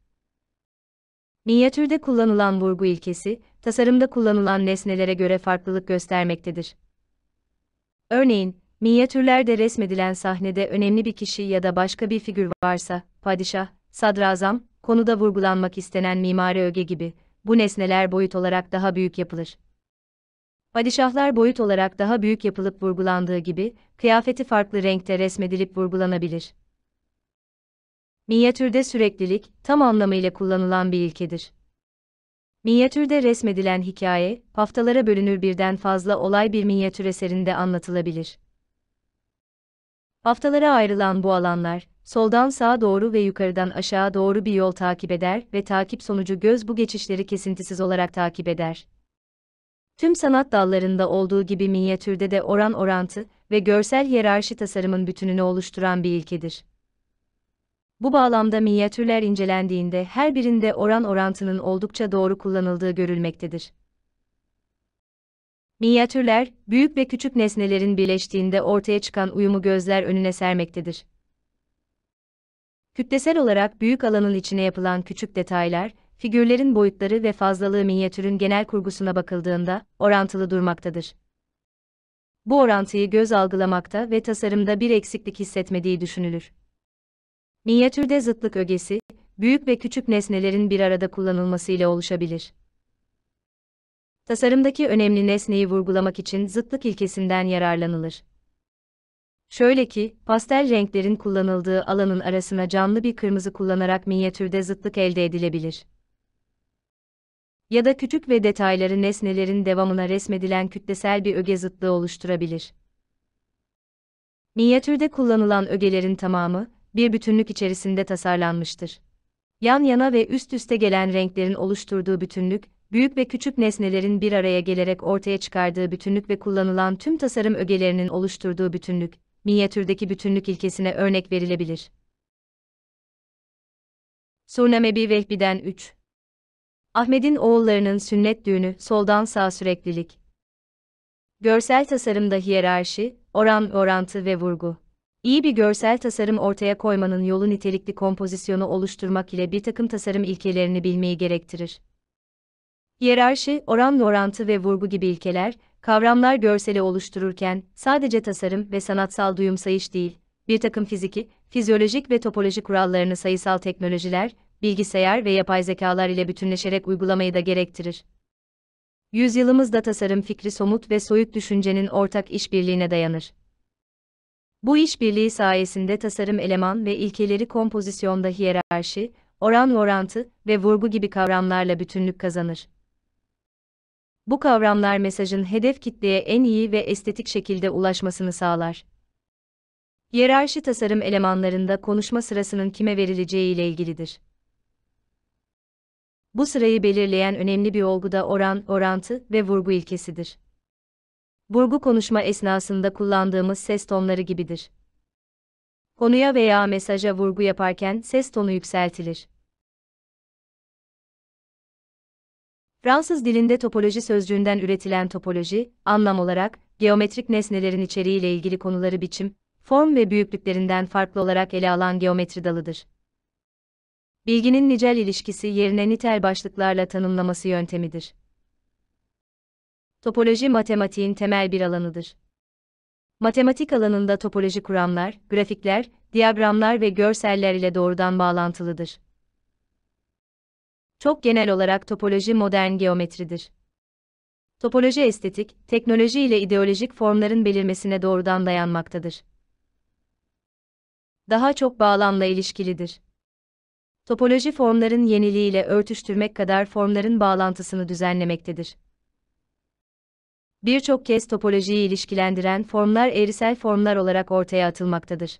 Minyatürde kullanılan vurgu ilkesi, tasarımda kullanılan nesnelere göre farklılık göstermektedir. Örneğin, minyatürlerde resmedilen sahnede önemli bir kişi ya da başka bir figür varsa, padişah, sadrazam, konuda vurgulanmak istenen mimari öge gibi, bu nesneler boyut olarak daha büyük yapılır. Padişahlar boyut olarak daha büyük yapılıp vurgulandığı gibi, kıyafeti farklı renkte resmedilip vurgulanabilir. Minyatürde süreklilik, tam anlamıyla kullanılan bir ilkedir. Minyatürde resmedilen hikaye, haftalara bölünür birden fazla olay bir minyatür eserinde anlatılabilir. Haftalara ayrılan bu alanlar, soldan sağa doğru ve yukarıdan aşağı doğru bir yol takip eder ve takip sonucu göz bu geçişleri kesintisiz olarak takip eder. Tüm sanat dallarında olduğu gibi minyatürde de oran orantı ve görsel hiyerarşi tasarımın bütününü oluşturan bir ilkedir. Bu bağlamda minyatürler incelendiğinde her birinde oran orantının oldukça doğru kullanıldığı görülmektedir. Minyatürler, büyük ve küçük nesnelerin birleştiğinde ortaya çıkan uyumu gözler önüne sermektedir. Kütlesel olarak büyük alanın içine yapılan küçük detaylar, figürlerin boyutları ve fazlalığı minyatürün genel kurgusuna bakıldığında orantılı durmaktadır. Bu orantıyı göz algılamakta ve tasarımda bir eksiklik hissetmediği düşünülür. Minyatürde zıtlık ögesi, büyük ve küçük nesnelerin bir arada kullanılmasıyla oluşabilir. Tasarımdaki önemli nesneyi vurgulamak için zıtlık ilkesinden yararlanılır. Şöyle ki, pastel renklerin kullanıldığı alanın arasına canlı bir kırmızı kullanarak minyatürde zıtlık elde edilebilir. Ya da küçük ve detayları nesnelerin devamına resmedilen kütlesel bir öge zıtlığı oluşturabilir. Minyatürde kullanılan ögelerin tamamı, bir bütünlük içerisinde tasarlanmıştır. Yan yana ve üst üste gelen renklerin oluşturduğu bütünlük, büyük ve küçük nesnelerin bir araya gelerek ortaya çıkardığı bütünlük ve kullanılan tüm tasarım ögelerinin oluşturduğu bütünlük, minyatürdeki bütünlük ilkesine örnek verilebilir. Surnamebi Vehbi'den 3 Ahmet'in oğullarının sünnet düğünü soldan sağ süreklilik. Görsel tasarımda hiyerarşi, oran orantı ve vurgu. İyi bir görsel tasarım ortaya koymanın yolu nitelikli kompozisyonu oluşturmak ile bir takım tasarım ilkelerini bilmeyi gerektirir. Yerarşi, oran orantı ve vurgu gibi ilkeler, kavramlar görseli oluştururken, sadece tasarım ve sanatsal duyum sayış değil, bir takım fiziki, fizyolojik ve topolojik kurallarını sayısal teknolojiler, bilgisayar ve yapay zekalar ile bütünleşerek uygulamayı da gerektirir. Yüzyılımızda tasarım fikri somut ve soyut düşüncenin ortak işbirliğine dayanır. Bu işbirliği sayesinde tasarım eleman ve ilkeleri kompozisyonda hiyerarşi, oran orantı ve vurgu gibi kavramlarla bütünlük kazanır. Bu kavramlar mesajın hedef kitleye en iyi ve estetik şekilde ulaşmasını sağlar. Hiyerarşi tasarım elemanlarında konuşma sırasının kime verileceği ile ilgilidir. Bu sırayı belirleyen önemli bir olgu da oran, orantı ve vurgu ilkesidir burgu konuşma esnasında kullandığımız ses tonları gibidir. Konuya veya mesaja vurgu yaparken ses tonu yükseltilir. Fransız dilinde topoloji sözcüğünden üretilen topoloji, anlam olarak, geometrik nesnelerin içeriğiyle ilgili konuları biçim, form ve büyüklüklerinden farklı olarak ele alan geometri dalıdır. Bilginin nicel ilişkisi yerine nitel başlıklarla tanımlaması yöntemidir. Topoloji matematiğin temel bir alanıdır. Matematik alanında topoloji kuramlar, grafikler, diagramlar ve görseller ile doğrudan bağlantılıdır. Çok genel olarak topoloji modern geometridir. Topoloji estetik, teknoloji ile ideolojik formların belirmesine doğrudan dayanmaktadır. Daha çok bağlamla ilişkilidir. Topoloji formların yeniliğiyle örtüştürmek kadar formların bağlantısını düzenlemektedir. Birçok kez topolojiyi ilişkilendiren formlar eğrisel formlar olarak ortaya atılmaktadır.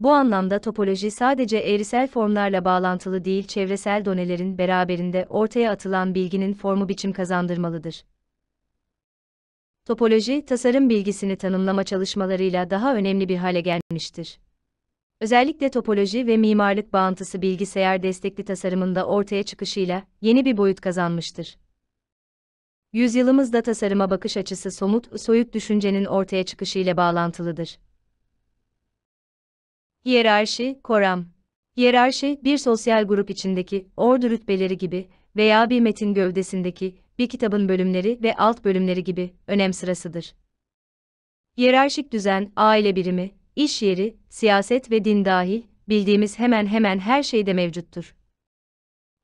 Bu anlamda topoloji sadece eğrisel formlarla bağlantılı değil çevresel donelerin beraberinde ortaya atılan bilginin formu biçim kazandırmalıdır. Topoloji, tasarım bilgisini tanımlama çalışmalarıyla daha önemli bir hale gelmiştir. Özellikle topoloji ve mimarlık bağıntısı bilgisayar destekli tasarımında ortaya çıkışıyla yeni bir boyut kazanmıştır. Yüzyılımızda tasarıma bakış açısı somut, soyut düşüncenin ortaya çıkışı ile bağlantılıdır. Hiyerarşi, koram. Hiyerarşi, bir sosyal grup içindeki, ordu rütbeleri gibi veya bir metin gövdesindeki, bir kitabın bölümleri ve alt bölümleri gibi, önem sırasıdır. Hiyerarşik düzen, aile birimi, iş yeri, siyaset ve din dahil, bildiğimiz hemen hemen her şeyde mevcuttur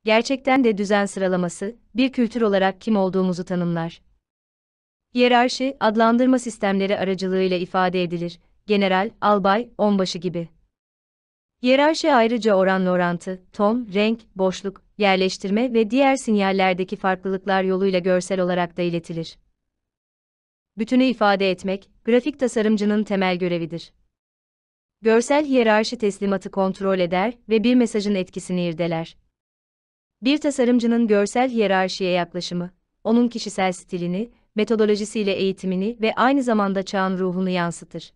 gerçekten de düzen sıralaması, bir kültür olarak kim olduğumuzu tanımlar. Hiyerarşi, adlandırma sistemleri aracılığıyla ifade edilir, general, albay, onbaşı gibi. Hiyerarşi ayrıca oranlı orantı, ton, renk, boşluk, yerleştirme ve diğer sinyallerdeki farklılıklar yoluyla görsel olarak da iletilir. Bütünü ifade etmek, grafik tasarımcının temel görevidir. Görsel hiyerarşi teslimatı kontrol eder ve bir mesajın etkisini irdeler. Bir tasarımcının görsel hiyerarşiye yaklaşımı, onun kişisel stilini, metodolojisiyle eğitimini ve aynı zamanda çağın ruhunu yansıtır.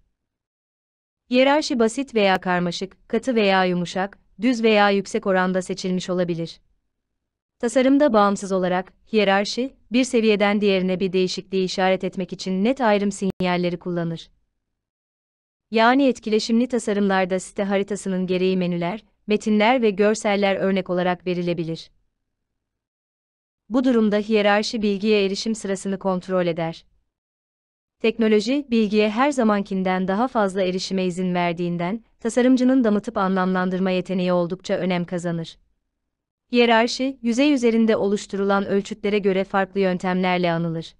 Hiyerarşi basit veya karmaşık, katı veya yumuşak, düz veya yüksek oranda seçilmiş olabilir. Tasarımda bağımsız olarak, hiyerarşi, bir seviyeden diğerine bir değişikliği işaret etmek için net ayrım sinyalleri kullanır. Yani etkileşimli tasarımlarda site haritasının gereği menüler, metinler ve görseller örnek olarak verilebilir. Bu durumda hiyerarşi bilgiye erişim sırasını kontrol eder. Teknoloji, bilgiye her zamankinden daha fazla erişime izin verdiğinden, tasarımcının damıtıp anlamlandırma yeteneği oldukça önem kazanır. Hiyerarşi, yüzey üzerinde oluşturulan ölçütlere göre farklı yöntemlerle anılır.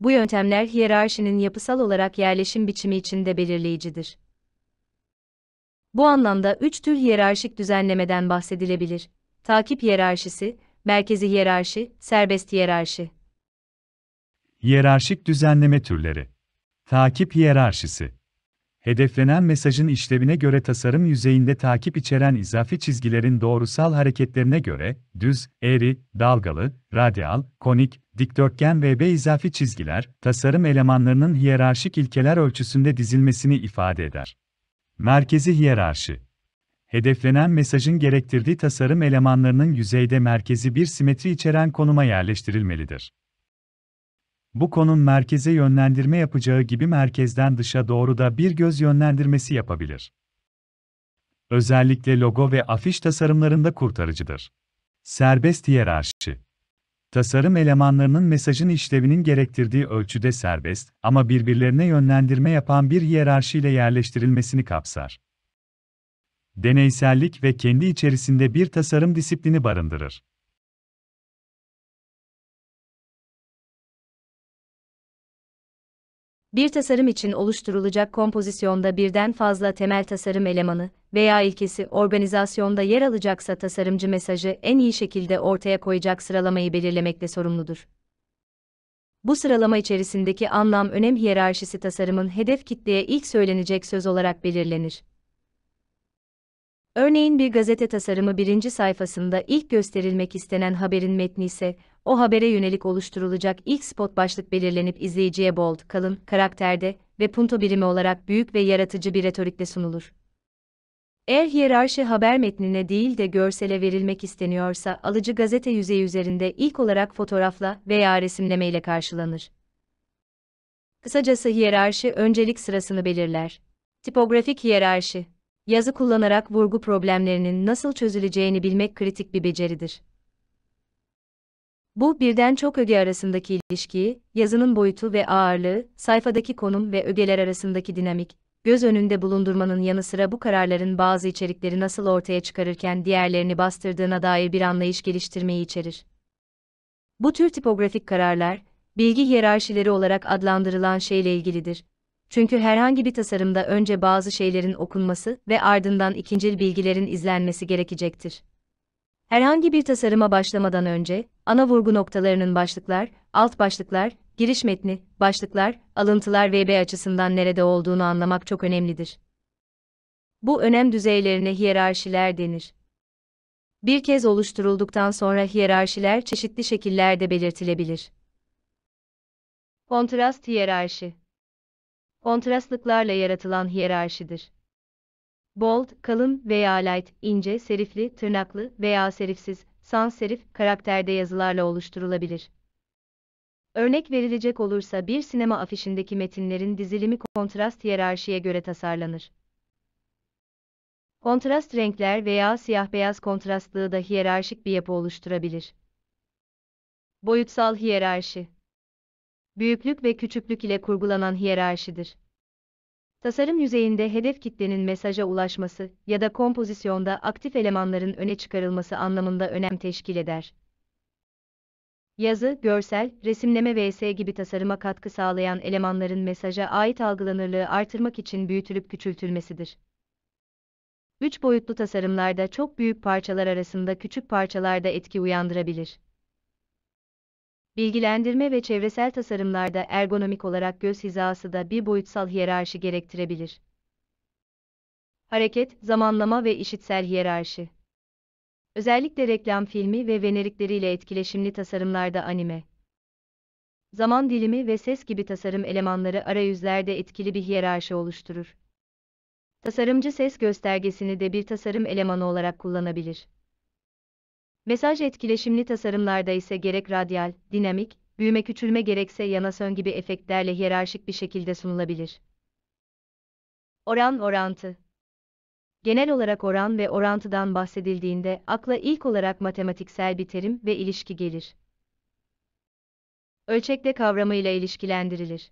Bu yöntemler hiyerarşinin yapısal olarak yerleşim biçimi içinde belirleyicidir. Bu anlamda üç tür hiyerarşik düzenlemeden bahsedilebilir. Takip hiyerarşisi, merkezi hiyerarşi, serbest hiyerarşi. Hiyerarşik düzenleme türleri. Takip hiyerarşisi. Hedeflenen mesajın işlevine göre tasarım yüzeyinde takip içeren izafi çizgilerin doğrusal hareketlerine göre düz, eğri, dalgalı, radyal, konik, dikdörtgen ve B izafi çizgiler tasarım elemanlarının hiyerarşik ilkeler ölçüsünde dizilmesini ifade eder. Merkezi hiyerarşi. Hedeflenen mesajın gerektirdiği tasarım elemanlarının yüzeyde merkezi bir simetri içeren konuma yerleştirilmelidir. Bu konun merkeze yönlendirme yapacağı gibi merkezden dışa doğru da bir göz yönlendirmesi yapabilir. Özellikle logo ve afiş tasarımlarında kurtarıcıdır. Serbest hiyerarşi Tasarım elemanlarının mesajın işlevinin gerektirdiği ölçüde serbest ama birbirlerine yönlendirme yapan bir hiyerarşiyle yerleştirilmesini kapsar. Deneysellik ve kendi içerisinde bir tasarım disiplini barındırır. Bir tasarım için oluşturulacak kompozisyonda birden fazla temel tasarım elemanı veya ilkesi organizasyonda yer alacaksa tasarımcı mesajı en iyi şekilde ortaya koyacak sıralamayı belirlemekle sorumludur. Bu sıralama içerisindeki anlam önem hiyerarşisi tasarımın hedef kitleye ilk söylenecek söz olarak belirlenir. Örneğin bir gazete tasarımı birinci sayfasında ilk gösterilmek istenen haberin metni ise, o habere yönelik oluşturulacak ilk spot başlık belirlenip izleyiciye bold, kalın, karakterde ve punto birimi olarak büyük ve yaratıcı bir retorikle sunulur. Eğer hiyerarşi haber metnine değil de görsele verilmek isteniyorsa alıcı gazete yüzeyi üzerinde ilk olarak fotoğrafla veya resimlemeyle karşılanır. Kısacası hiyerarşi öncelik sırasını belirler. Tipografik hiyerarşi, yazı kullanarak vurgu problemlerinin nasıl çözüleceğini bilmek kritik bir beceridir. Bu, birden çok öge arasındaki ilişkiyi, yazının boyutu ve ağırlığı, sayfadaki konum ve ögeler arasındaki dinamik, göz önünde bulundurmanın yanı sıra bu kararların bazı içerikleri nasıl ortaya çıkarırken diğerlerini bastırdığına dair bir anlayış geliştirmeyi içerir. Bu tür tipografik kararlar, bilgi hiyerarşileri olarak adlandırılan şeyle ilgilidir. Çünkü herhangi bir tasarımda önce bazı şeylerin okunması ve ardından ikincil bilgilerin izlenmesi gerekecektir. Herhangi bir tasarıma başlamadan önce, ana vurgu noktalarının başlıklar, alt başlıklar, giriş metni, başlıklar, alıntılar ve VB açısından nerede olduğunu anlamak çok önemlidir. Bu önem düzeylerine hiyerarşiler denir. Bir kez oluşturulduktan sonra hiyerarşiler çeşitli şekillerde belirtilebilir. Kontrast hiyerarşi Kontrastlıklarla yaratılan hiyerarşidir bold, kalın veya light, ince, serifli, tırnaklı veya serifsiz, sans serif karakterde yazılarla oluşturulabilir. Örnek verilecek olursa bir sinema afişindeki metinlerin dizilimi kontrast hiyerarşiye göre tasarlanır. Kontrast renkler veya siyah-beyaz kontrastlığı da hiyerarşik bir yapı oluşturabilir. Boyutsal hiyerarşi Büyüklük ve küçüklük ile kurgulanan hiyerarşidir. Tasarım yüzeyinde hedef kitlenin mesaja ulaşması ya da kompozisyonda aktif elemanların öne çıkarılması anlamında önem teşkil eder. Yazı, görsel, resimleme vs gibi tasarıma katkı sağlayan elemanların mesaja ait algılanırlığı artırmak için büyütülüp küçültülmesidir. Üç boyutlu tasarımlarda çok büyük parçalar arasında küçük parçalarda etki uyandırabilir bilgilendirme ve çevresel tasarımlarda ergonomik olarak göz hizası da bir boyutsal hiyerarşi gerektirebilir. Hareket, zamanlama ve işitsel hiyerarşi. Özellikle reklam filmi ve venerikleriyle etkileşimli tasarımlarda anime. Zaman dilimi ve ses gibi tasarım elemanları arayüzlerde etkili bir hiyerarşi oluşturur. Tasarımcı ses göstergesini de bir tasarım elemanı olarak kullanabilir. Mesaj etkileşimli tasarımlarda ise gerek radyal, dinamik, büyüme küçülme gerekse yana sön gibi efektlerle hiyerarşik bir şekilde sunulabilir. Oran orantı Genel olarak oran ve orantıdan bahsedildiğinde akla ilk olarak matematiksel bir terim ve ilişki gelir. Ölçekle kavramıyla ilişkilendirilir.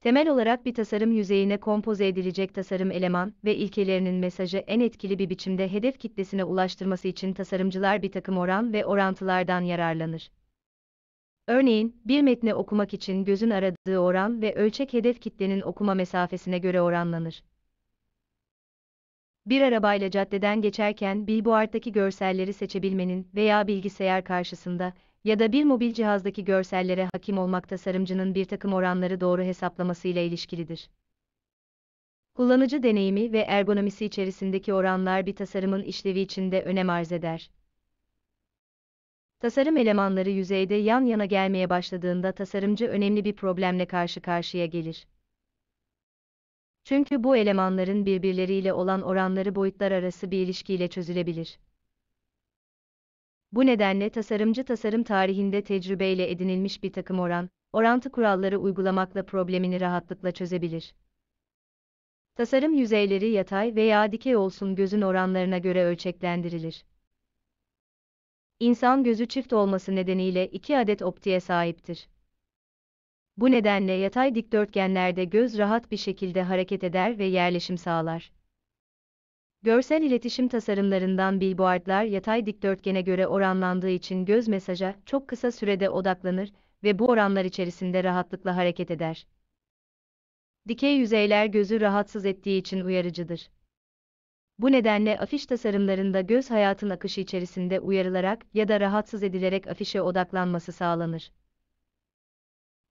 Temel olarak bir tasarım yüzeyine kompoze edilecek tasarım eleman ve ilkelerinin mesajı en etkili bir biçimde hedef kitlesine ulaştırması için tasarımcılar bir takım oran ve orantılardan yararlanır. Örneğin, bir metni okumak için gözün aradığı oran ve ölçek hedef kitlenin okuma mesafesine göre oranlanır. Bir arabayla caddeden geçerken billboard'daki görselleri seçebilmenin veya bilgisayar karşısında ya da bir mobil cihazdaki görsellere hakim olmak tasarımcının bir takım oranları doğru hesaplamasıyla ilişkilidir. Kullanıcı deneyimi ve ergonomisi içerisindeki oranlar bir tasarımın işlevi içinde önem arz eder. Tasarım elemanları yüzeyde yan yana gelmeye başladığında tasarımcı önemli bir problemle karşı karşıya gelir. Çünkü bu elemanların birbirleriyle olan oranları boyutlar arası bir ilişkiyle çözülebilir. Bu nedenle tasarımcı tasarım tarihinde tecrübeyle edinilmiş bir takım oran, orantı kuralları uygulamakla problemini rahatlıkla çözebilir. Tasarım yüzeyleri yatay veya dikey olsun gözün oranlarına göre ölçeklendirilir. İnsan gözü çift olması nedeniyle iki adet optiye sahiptir. Bu nedenle yatay dikdörtgenlerde göz rahat bir şekilde hareket eder ve yerleşim sağlar. Görsel iletişim tasarımlarından billboardlar yatay dikdörtgene göre oranlandığı için göz mesaja çok kısa sürede odaklanır ve bu oranlar içerisinde rahatlıkla hareket eder. Dikey yüzeyler gözü rahatsız ettiği için uyarıcıdır. Bu nedenle afiş tasarımlarında göz hayatın akışı içerisinde uyarılarak ya da rahatsız edilerek afişe odaklanması sağlanır.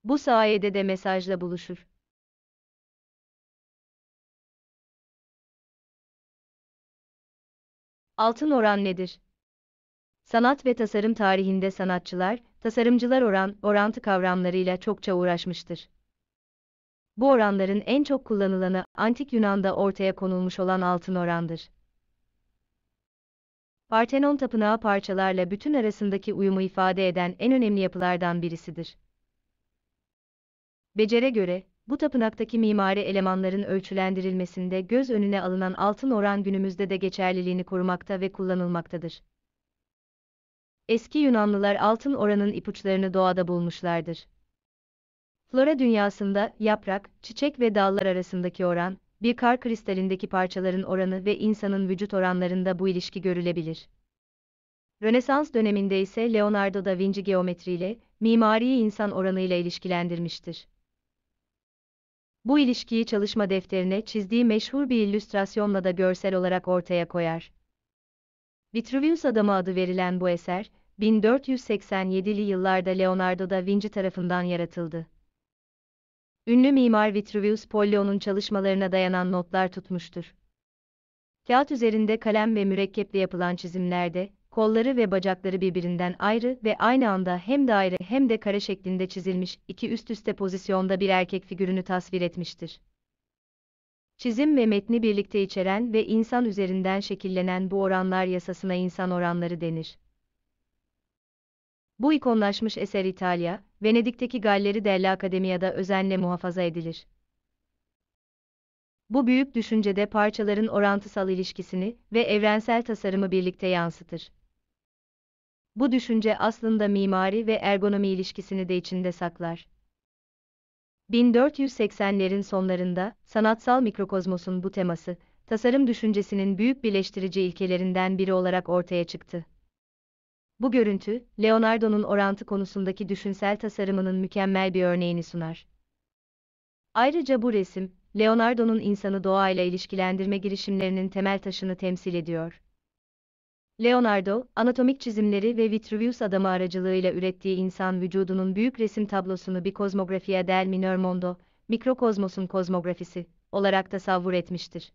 Bu sayede de mesajla buluşur. Altın oran nedir? Sanat ve tasarım tarihinde sanatçılar, tasarımcılar oran, orantı kavramlarıyla çokça uğraşmıştır. Bu oranların en çok kullanılanı antik Yunan'da ortaya konulmuş olan altın orandır. Partenon tapınağı parçalarla bütün arasındaki uyumu ifade eden en önemli yapılardan birisidir. Becere göre, bu tapınaktaki mimari elemanların ölçülendirilmesinde göz önüne alınan altın oran günümüzde de geçerliliğini korumakta ve kullanılmaktadır. Eski Yunanlılar altın oranın ipuçlarını doğada bulmuşlardır. Flora dünyasında yaprak, çiçek ve dallar arasındaki oran, bir kar kristalindeki parçaların oranı ve insanın vücut oranlarında bu ilişki görülebilir. Rönesans döneminde ise Leonardo da Vinci geometriyle, mimariyi insan oranıyla ilişkilendirmiştir. Bu ilişkiyi çalışma defterine çizdiği meşhur bir illüstrasyonla da görsel olarak ortaya koyar. Vitruvius Adamı adı verilen bu eser, 1487'li yıllarda Leonardo da Vinci tarafından yaratıldı. Ünlü mimar Vitruvius Pollio'nun çalışmalarına dayanan notlar tutmuştur. Kağıt üzerinde kalem ve mürekkeple yapılan çizimlerde, kolları ve bacakları birbirinden ayrı ve aynı anda hem daire hem de kare şeklinde çizilmiş iki üst üste pozisyonda bir erkek figürünü tasvir etmiştir. Çizim ve metni birlikte içeren ve insan üzerinden şekillenen bu oranlar yasasına insan oranları denir. Bu ikonlaşmış eser İtalya, Venedik'teki Galleri della Academia'da özenle muhafaza edilir. Bu büyük düşüncede parçaların orantısal ilişkisini ve evrensel tasarımı birlikte yansıtır. Bu düşünce aslında mimari ve ergonomi ilişkisini de içinde saklar. 1480'lerin sonlarında sanatsal mikrokozmosun bu teması, tasarım düşüncesinin büyük birleştirici ilkelerinden biri olarak ortaya çıktı. Bu görüntü, Leonardo'nun orantı konusundaki düşünsel tasarımının mükemmel bir örneğini sunar. Ayrıca bu resim, Leonardo'nun insanı doğayla ilişkilendirme girişimlerinin temel taşını temsil ediyor. Leonardo, anatomik çizimleri ve Vitruvius adamı aracılığıyla ürettiği insan vücudunun büyük resim tablosunu bir kozmografia del minor mondo, mikrokozmosun kozmografisi, olarak tasavvur etmiştir.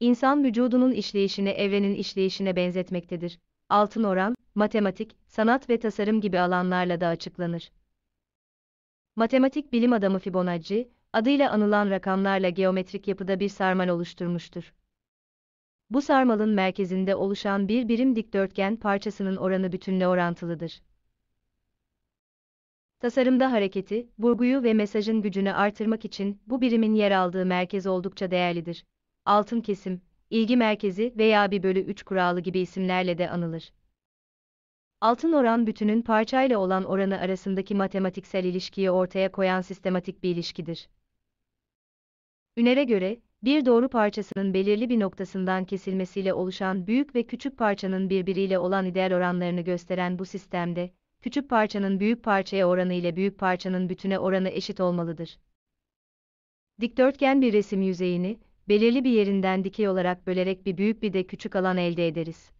İnsan vücudunun işleyişini evrenin işleyişine benzetmektedir. Altın oran, matematik, sanat ve tasarım gibi alanlarla da açıklanır. Matematik bilim adamı Fibonacci, adıyla anılan rakamlarla geometrik yapıda bir sarmal oluşturmuştur. Bu sarmalın merkezinde oluşan bir birim dikdörtgen parçasının oranı bütünle orantılıdır. Tasarımda hareketi, vurguyu ve mesajın gücünü artırmak için bu birimin yer aldığı merkez oldukça değerlidir. Altın kesim, ilgi merkezi veya bir bölü 3 kuralı gibi isimlerle de anılır. Altın oran bütünün parçayla olan oranı arasındaki matematiksel ilişkiyi ortaya koyan sistematik bir ilişkidir. Üner'e göre, bir doğru parçasının belirli bir noktasından kesilmesiyle oluşan büyük ve küçük parçanın birbiriyle olan ideal oranlarını gösteren bu sistemde, küçük parçanın büyük parçaya oranı ile büyük parçanın bütüne oranı eşit olmalıdır. Dikdörtgen bir resim yüzeyini, belirli bir yerinden dikey olarak bölerek bir büyük bir de küçük alan elde ederiz.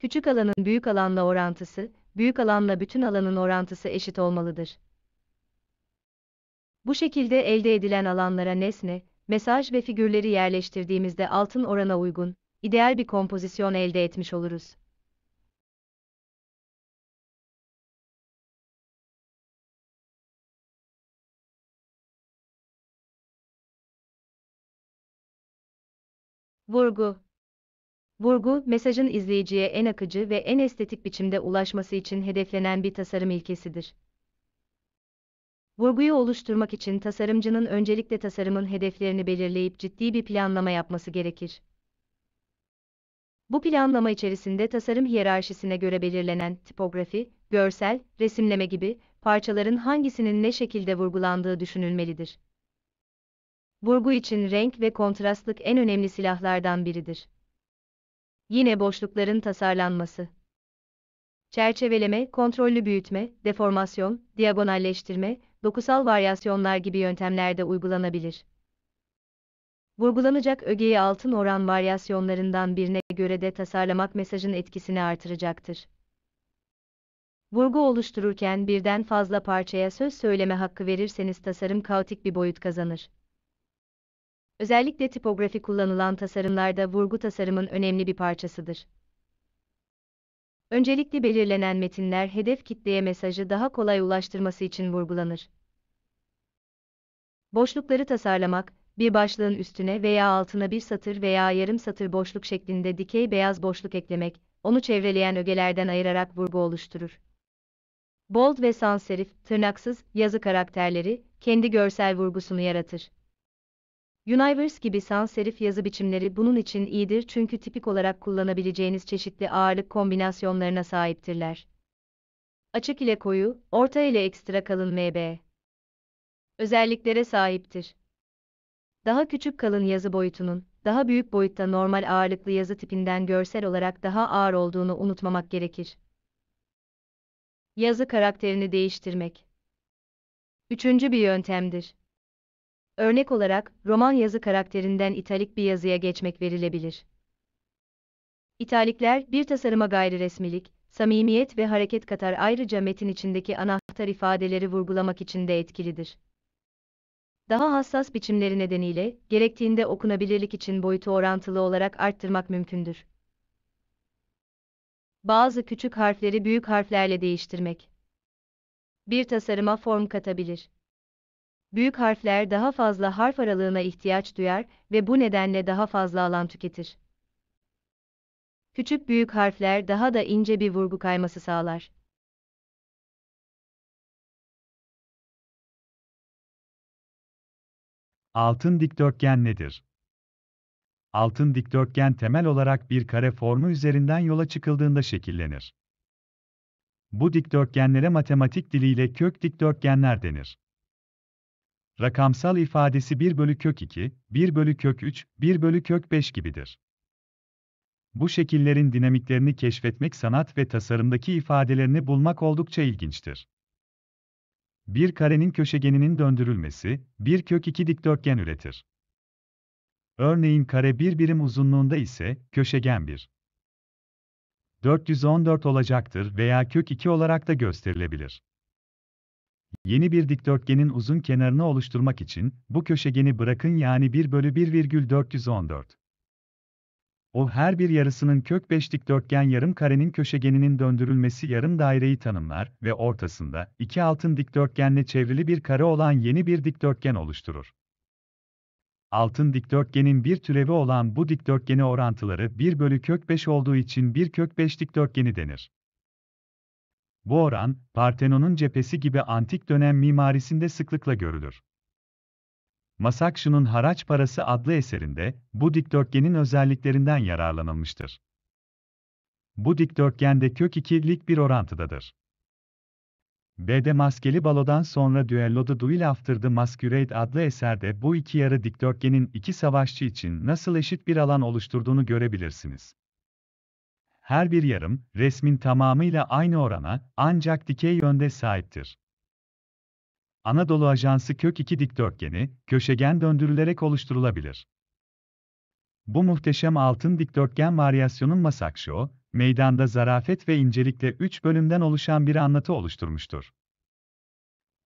Küçük alanın büyük alanla orantısı, büyük alanla bütün alanın orantısı eşit olmalıdır. Bu şekilde elde edilen alanlara nesne, mesaj ve figürleri yerleştirdiğimizde altın orana uygun, ideal bir kompozisyon elde etmiş oluruz. Vurgu Vurgu, mesajın izleyiciye en akıcı ve en estetik biçimde ulaşması için hedeflenen bir tasarım ilkesidir. Vurguyu oluşturmak için tasarımcının öncelikle tasarımın hedeflerini belirleyip ciddi bir planlama yapması gerekir. Bu planlama içerisinde tasarım hiyerarşisine göre belirlenen tipografi, görsel, resimleme gibi parçaların hangisinin ne şekilde vurgulandığı düşünülmelidir. Vurgu için renk ve kontrastlık en önemli silahlardan biridir. Yine boşlukların tasarlanması. Çerçeveleme, kontrollü büyütme, deformasyon, diagonalleştirme, dokusal varyasyonlar gibi yöntemlerde uygulanabilir. Vurgulanacak ögeyi altın oran varyasyonlarından birine göre de tasarlamak mesajın etkisini artıracaktır. Vurgu oluştururken birden fazla parçaya söz söyleme hakkı verirseniz tasarım kaotik bir boyut kazanır. Özellikle tipografi kullanılan tasarımlarda vurgu tasarımın önemli bir parçasıdır. Öncelikli belirlenen metinler hedef kitleye mesajı daha kolay ulaştırması için vurgulanır. Boşlukları tasarlamak, bir başlığın üstüne veya altına bir satır veya yarım satır boşluk şeklinde dikey beyaz boşluk eklemek, onu çevreleyen ögelerden ayırarak vurgu oluşturur. Bold ve sans serif, tırnaksız, yazı karakterleri, kendi görsel vurgusunu yaratır. Universe gibi sans serif yazı biçimleri bunun için iyidir çünkü tipik olarak kullanabileceğiniz çeşitli ağırlık kombinasyonlarına sahiptirler. Açık ile koyu, orta ile ekstra kalın MB özelliklere sahiptir. Daha küçük kalın yazı boyutunun, daha büyük boyutta normal ağırlıklı yazı tipinden görsel olarak daha ağır olduğunu unutmamak gerekir. Yazı karakterini değiştirmek. Üçüncü bir yöntemdir. Örnek olarak, roman yazı karakterinden italik bir yazıya geçmek verilebilir. İtalikler, bir tasarıma gayri resmilik, samimiyet ve hareket katar ayrıca metin içindeki anahtar ifadeleri vurgulamak için de etkilidir daha hassas biçimleri nedeniyle gerektiğinde okunabilirlik için boyutu orantılı olarak arttırmak mümkündür. Bazı küçük harfleri büyük harflerle değiştirmek. Bir tasarıma form katabilir. Büyük harfler daha fazla harf aralığına ihtiyaç duyar ve bu nedenle daha fazla alan tüketir. Küçük büyük harfler daha da ince bir vurgu kayması sağlar. Altın dikdörtgen nedir? Altın dikdörtgen temel olarak bir kare formu üzerinden yola çıkıldığında şekillenir. Bu dikdörtgenlere matematik diliyle kök dikdörtgenler denir. Rakamsal ifadesi 1 bölü kök 2, 1 bölü kök 3, 1 bölü kök 5 gibidir. Bu şekillerin dinamiklerini keşfetmek sanat ve tasarımdaki ifadelerini bulmak oldukça ilginçtir. Bir karenin köşegeninin döndürülmesi, bir kök iki dikdörtgen üretir. Örneğin kare bir birim uzunluğunda ise, köşegen 1. 414 olacaktır veya kök 2 olarak da gösterilebilir. Yeni bir dikdörtgenin uzun kenarını oluşturmak için, bu köşegeni bırakın yani 1 bölü 1,414. O her bir yarısının kök 5 dikdörtgen yarım karenin köşegeninin döndürülmesi yarım daireyi tanımlar ve ortasında iki altın dikdörtgenle çevrili bir kare olan yeni bir dikdörtgen oluşturur. Altın dikdörtgenin bir türevi olan bu dikdörtgeni orantıları 1 bölü kök 5 olduğu için bir kök 5 dikdörtgeni denir. Bu oran, Partenon'un cephesi gibi antik dönem mimarisinde sıklıkla görülür. Masakşu'nun Haraç Parası adlı eserinde bu dikdörtgenin özelliklerinden yararlanılmıştır. Bu dikdörtgende kök 2'lik bir orantıdadır. B'de maskeli balodan sonra Duello the Duel After the Masquerade adlı eserde bu iki yarı dikdörtgenin iki savaşçı için nasıl eşit bir alan oluşturduğunu görebilirsiniz. Her bir yarım, resmin tamamıyla aynı orana, ancak dikey yönde sahiptir. Anadolu Ajansı kök 2 dikdörtgeni, köşegen döndürülerek oluşturulabilir. Bu muhteşem altın dikdörtgen varyasyonun Masakşo, meydanda zarafet ve incelikle 3 bölümden oluşan bir anlatı oluşturmuştur.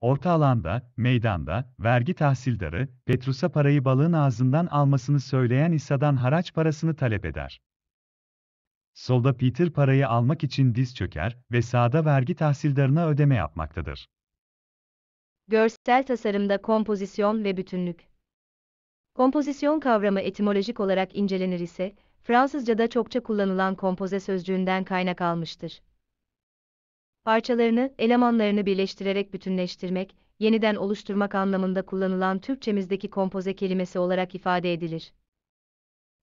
Orta alanda, meydanda, vergi tahsildarı, Petrus'a parayı balığın ağzından almasını söyleyen İsa'dan haraç parasını talep eder. Solda Peter parayı almak için diz çöker ve sağda vergi tahsildarına ödeme yapmaktadır. Görsel tasarımda kompozisyon ve bütünlük. Kompozisyon kavramı etimolojik olarak incelenir ise, Fransızca'da çokça kullanılan kompoze sözcüğünden kaynak almıştır. Parçalarını, elemanlarını birleştirerek bütünleştirmek, yeniden oluşturmak anlamında kullanılan Türkçemizdeki kompoze kelimesi olarak ifade edilir.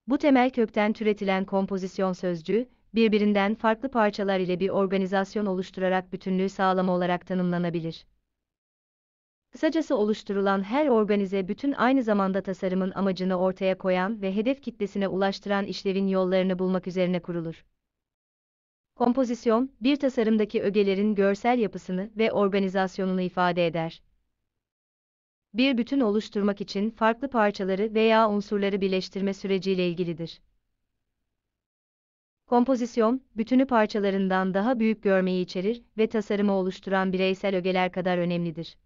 Bu temel kökten türetilen kompozisyon sözcüğü, birbirinden farklı parçalar ile bir organizasyon oluşturarak bütünlüğü sağlama olarak tanımlanabilir. Kısacası oluşturulan her organize bütün aynı zamanda tasarımın amacını ortaya koyan ve hedef kitlesine ulaştıran işlevin yollarını bulmak üzerine kurulur. Kompozisyon, bir tasarımdaki ögelerin görsel yapısını ve organizasyonunu ifade eder. Bir bütün oluşturmak için farklı parçaları veya unsurları birleştirme süreciyle ilgilidir. Kompozisyon, bütünü parçalarından daha büyük görmeyi içerir ve tasarımı oluşturan bireysel ögeler kadar önemlidir.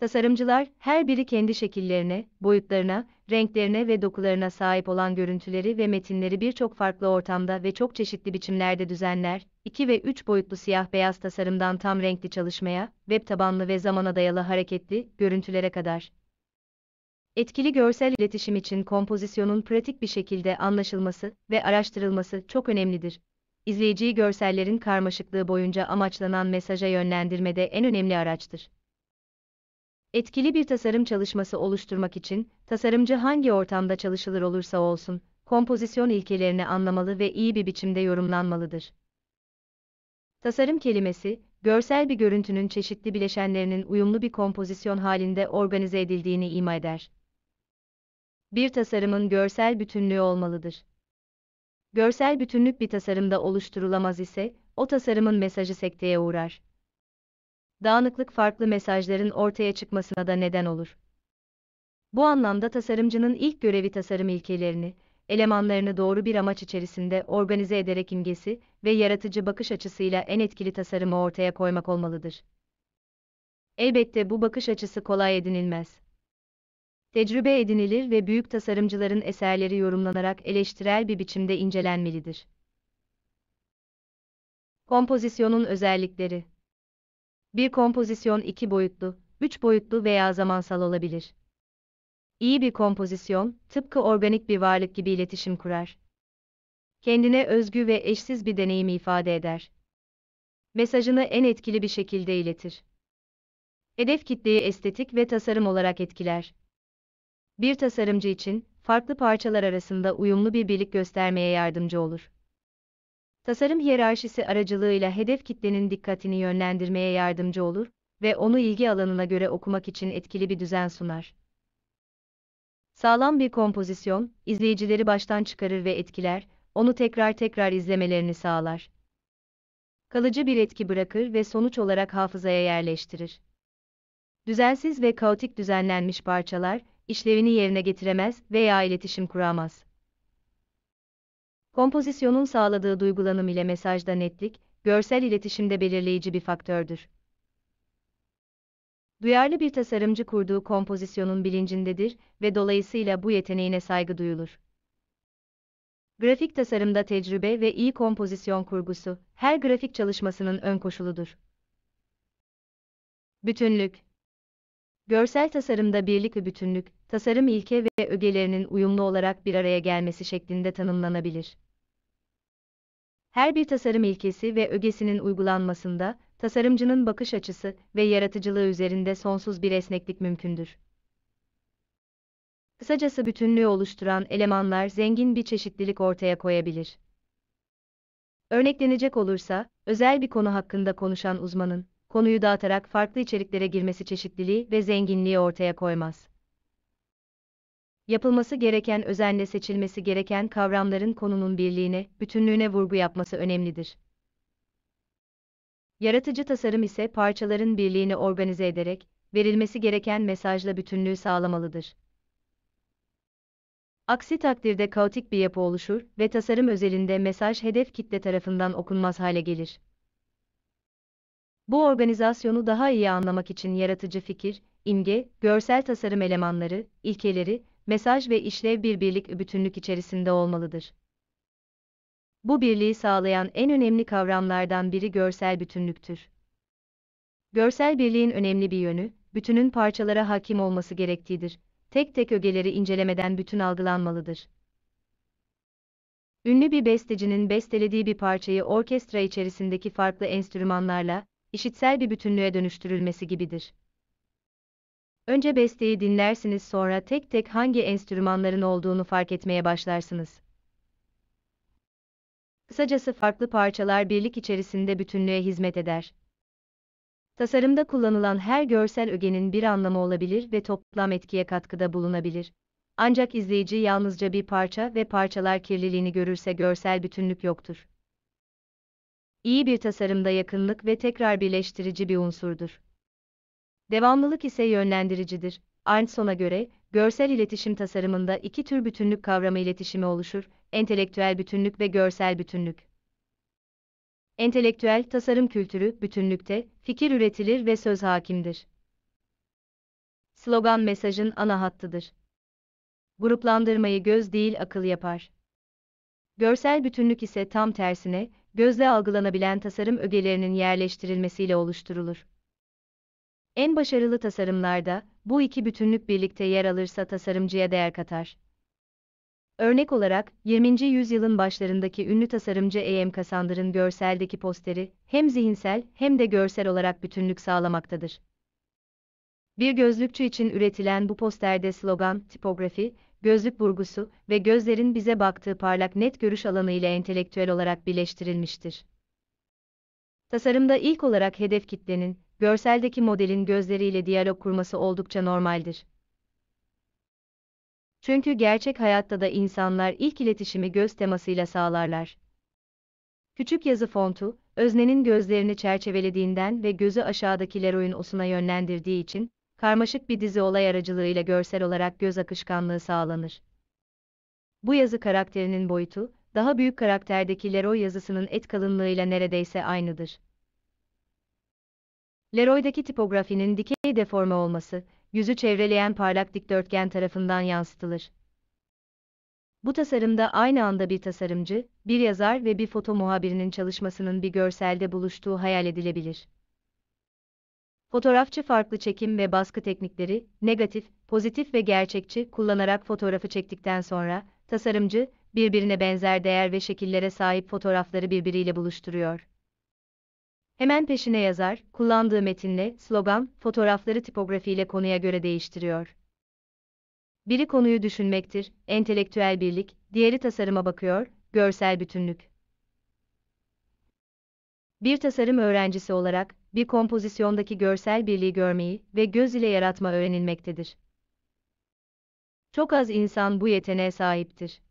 Tasarımcılar, her biri kendi şekillerine, boyutlarına, renklerine ve dokularına sahip olan görüntüleri ve metinleri birçok farklı ortamda ve çok çeşitli biçimlerde düzenler. 2 ve 3 boyutlu siyah-beyaz tasarımdan tam renkli çalışmaya, web tabanlı ve zamana dayalı hareketli görüntülere kadar. Etkili görsel iletişim için kompozisyonun pratik bir şekilde anlaşılması ve araştırılması çok önemlidir. İzleyiciyi görsellerin karmaşıklığı boyunca amaçlanan mesaja yönlendirmede en önemli araçtır. Etkili bir tasarım çalışması oluşturmak için, tasarımcı hangi ortamda çalışılır olursa olsun, kompozisyon ilkelerini anlamalı ve iyi bir biçimde yorumlanmalıdır. Tasarım kelimesi, görsel bir görüntünün çeşitli bileşenlerinin uyumlu bir kompozisyon halinde organize edildiğini ima eder. Bir tasarımın görsel bütünlüğü olmalıdır. Görsel bütünlük bir tasarımda oluşturulamaz ise, o tasarımın mesajı sekteye uğrar dağınıklık farklı mesajların ortaya çıkmasına da neden olur. Bu anlamda tasarımcının ilk görevi tasarım ilkelerini, elemanlarını doğru bir amaç içerisinde organize ederek imgesi ve yaratıcı bakış açısıyla en etkili tasarımı ortaya koymak olmalıdır. Elbette bu bakış açısı kolay edinilmez. Tecrübe edinilir ve büyük tasarımcıların eserleri yorumlanarak eleştirel bir biçimde incelenmelidir. Kompozisyonun özellikleri bir kompozisyon iki boyutlu, üç boyutlu veya zamansal olabilir. İyi bir kompozisyon, tıpkı organik bir varlık gibi iletişim kurar. Kendine özgü ve eşsiz bir deneyimi ifade eder. Mesajını en etkili bir şekilde iletir. Hedef kitleyi estetik ve tasarım olarak etkiler. Bir tasarımcı için, farklı parçalar arasında uyumlu bir birlik göstermeye yardımcı olur. Tasarım hiyerarşisi aracılığıyla hedef kitlenin dikkatini yönlendirmeye yardımcı olur ve onu ilgi alanına göre okumak için etkili bir düzen sunar. Sağlam bir kompozisyon, izleyicileri baştan çıkarır ve etkiler, onu tekrar tekrar izlemelerini sağlar. Kalıcı bir etki bırakır ve sonuç olarak hafızaya yerleştirir. Düzensiz ve kaotik düzenlenmiş parçalar, işlevini yerine getiremez veya iletişim kuramaz. Kompozisyonun sağladığı duygulanım ile mesajda netlik, görsel iletişimde belirleyici bir faktördür. Duyarlı bir tasarımcı kurduğu kompozisyonun bilincindedir ve dolayısıyla bu yeteneğine saygı duyulur. Grafik tasarımda tecrübe ve iyi kompozisyon kurgusu her grafik çalışmasının ön koşuludur. Bütünlük Görsel tasarımda birlik ve bütünlük, tasarım ilke ve ögelerinin uyumlu olarak bir araya gelmesi şeklinde tanımlanabilir. Her bir tasarım ilkesi ve ögesinin uygulanmasında, tasarımcının bakış açısı ve yaratıcılığı üzerinde sonsuz bir esneklik mümkündür. Kısacası bütünlüğü oluşturan elemanlar zengin bir çeşitlilik ortaya koyabilir. Örneklenecek olursa, özel bir konu hakkında konuşan uzmanın, konuyu dağıtarak farklı içeriklere girmesi çeşitliliği ve zenginliği ortaya koymaz. Yapılması gereken özenle seçilmesi gereken kavramların konunun birliğine, bütünlüğüne vurgu yapması önemlidir. Yaratıcı tasarım ise parçaların birliğini organize ederek, verilmesi gereken mesajla bütünlüğü sağlamalıdır. Aksi takdirde kaotik bir yapı oluşur ve tasarım özelinde mesaj hedef kitle tarafından okunmaz hale gelir. Bu organizasyonu daha iyi anlamak için yaratıcı fikir, imge, görsel tasarım elemanları, ilkeleri, mesaj ve işlev bir birlik bütünlük içerisinde olmalıdır. Bu birliği sağlayan en önemli kavramlardan biri görsel bütünlüktür. Görsel birliğin önemli bir yönü, bütünün parçalara hakim olması gerektiğidir. Tek tek ögeleri incelemeden bütün algılanmalıdır. Ünlü bir bestecinin bestelediği bir parçayı orkestra içerisindeki farklı enstrümanlarla, işitsel bir bütünlüğe dönüştürülmesi gibidir. Önce besteyi dinlersiniz sonra tek tek hangi enstrümanların olduğunu fark etmeye başlarsınız. Kısacası farklı parçalar birlik içerisinde bütünlüğe hizmet eder. Tasarımda kullanılan her görsel ögenin bir anlamı olabilir ve toplam etkiye katkıda bulunabilir. Ancak izleyici yalnızca bir parça ve parçalar kirliliğini görürse görsel bütünlük yoktur iyi bir tasarımda yakınlık ve tekrar birleştirici bir unsurdur. Devamlılık ise yönlendiricidir. Arnson'a göre, görsel iletişim tasarımında iki tür bütünlük kavramı iletişimi oluşur, entelektüel bütünlük ve görsel bütünlük. Entelektüel tasarım kültürü, bütünlükte, fikir üretilir ve söz hakimdir. Slogan mesajın ana hattıdır. Gruplandırmayı göz değil akıl yapar. Görsel bütünlük ise tam tersine, gözle algılanabilen tasarım ögelerinin yerleştirilmesiyle oluşturulur. En başarılı tasarımlarda, bu iki bütünlük birlikte yer alırsa tasarımcıya değer katar. Örnek olarak, 20. yüzyılın başlarındaki ünlü tasarımcı E.M. Cassandra'nın görseldeki posteri, hem zihinsel hem de görsel olarak bütünlük sağlamaktadır. Bir gözlükçü için üretilen bu posterde slogan, tipografi, gözlük burgusu ve gözlerin bize baktığı parlak net görüş alanı ile entelektüel olarak birleştirilmiştir. Tasarımda ilk olarak hedef kitlenin, görseldeki modelin gözleriyle diyalog kurması oldukça normaldir. Çünkü gerçek hayatta da insanlar ilk iletişimi göz temasıyla sağlarlar. Küçük yazı fontu, öznenin gözlerini çerçevelediğinden ve gözü aşağıdakiler oyun osuna yönlendirdiği için, karmaşık bir dizi olay aracılığıyla görsel olarak göz akışkanlığı sağlanır. Bu yazı karakterinin boyutu, daha büyük karakterdeki Leroy yazısının et kalınlığıyla neredeyse aynıdır. Leroy'daki tipografinin dikey deforme olması, yüzü çevreleyen parlak dikdörtgen tarafından yansıtılır. Bu tasarımda aynı anda bir tasarımcı, bir yazar ve bir foto muhabirinin çalışmasının bir görselde buluştuğu hayal edilebilir. Fotoğrafçı farklı çekim ve baskı teknikleri, negatif, pozitif ve gerçekçi kullanarak fotoğrafı çektikten sonra, tasarımcı, birbirine benzer değer ve şekillere sahip fotoğrafları birbiriyle buluşturuyor. Hemen peşine yazar, kullandığı metinle, slogan, fotoğrafları tipografiyle konuya göre değiştiriyor. Biri konuyu düşünmektir, entelektüel birlik, diğeri tasarıma bakıyor, görsel bütünlük. Bir tasarım öğrencisi olarak, bir kompozisyondaki görsel birliği görmeyi ve göz ile yaratma öğrenilmektedir. Çok az insan bu yeteneğe sahiptir.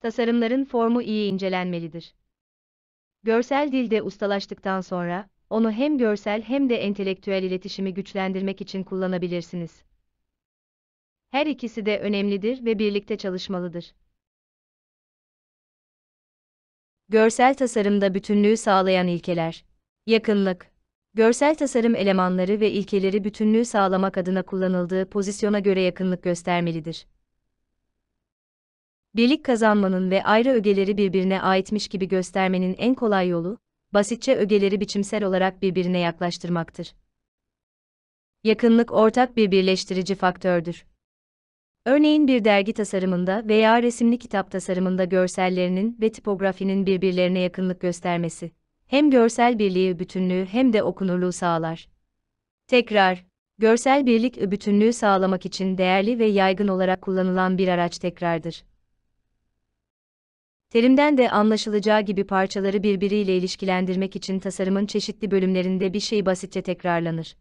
Tasarımların formu iyi incelenmelidir. Görsel dilde ustalaştıktan sonra, onu hem görsel hem de entelektüel iletişimi güçlendirmek için kullanabilirsiniz. Her ikisi de önemlidir ve birlikte çalışmalıdır. Görsel tasarımda bütünlüğü sağlayan ilkeler. Yakınlık görsel tasarım elemanları ve ilkeleri bütünlüğü sağlamak adına kullanıldığı pozisyona göre yakınlık göstermelidir. Birlik kazanmanın ve ayrı ögeleri birbirine aitmiş gibi göstermenin en kolay yolu, basitçe ögeleri biçimsel olarak birbirine yaklaştırmaktır. Yakınlık ortak bir birleştirici faktördür. Örneğin bir dergi tasarımında veya resimli kitap tasarımında görsellerinin ve tipografinin birbirlerine yakınlık göstermesi hem görsel birliği bütünlüğü hem de okunurluğu sağlar. Tekrar, görsel birlik bütünlüğü sağlamak için değerli ve yaygın olarak kullanılan bir araç tekrardır. Terimden de anlaşılacağı gibi parçaları birbiriyle ilişkilendirmek için tasarımın çeşitli bölümlerinde bir şey basitçe tekrarlanır.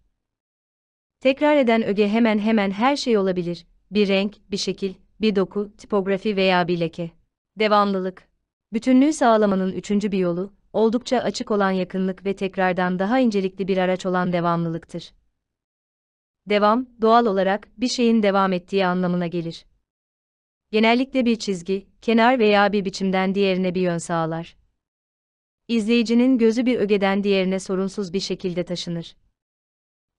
Tekrar eden öge hemen hemen her şey olabilir. Bir renk, bir şekil, bir doku, tipografi veya bir leke. Devamlılık. Bütünlüğü sağlamanın üçüncü bir yolu, oldukça açık olan yakınlık ve tekrardan daha incelikli bir araç olan devamlılıktır. Devam, doğal olarak bir şeyin devam ettiği anlamına gelir. Genellikle bir çizgi, kenar veya bir biçimden diğerine bir yön sağlar. İzleyicinin gözü bir ögeden diğerine sorunsuz bir şekilde taşınır.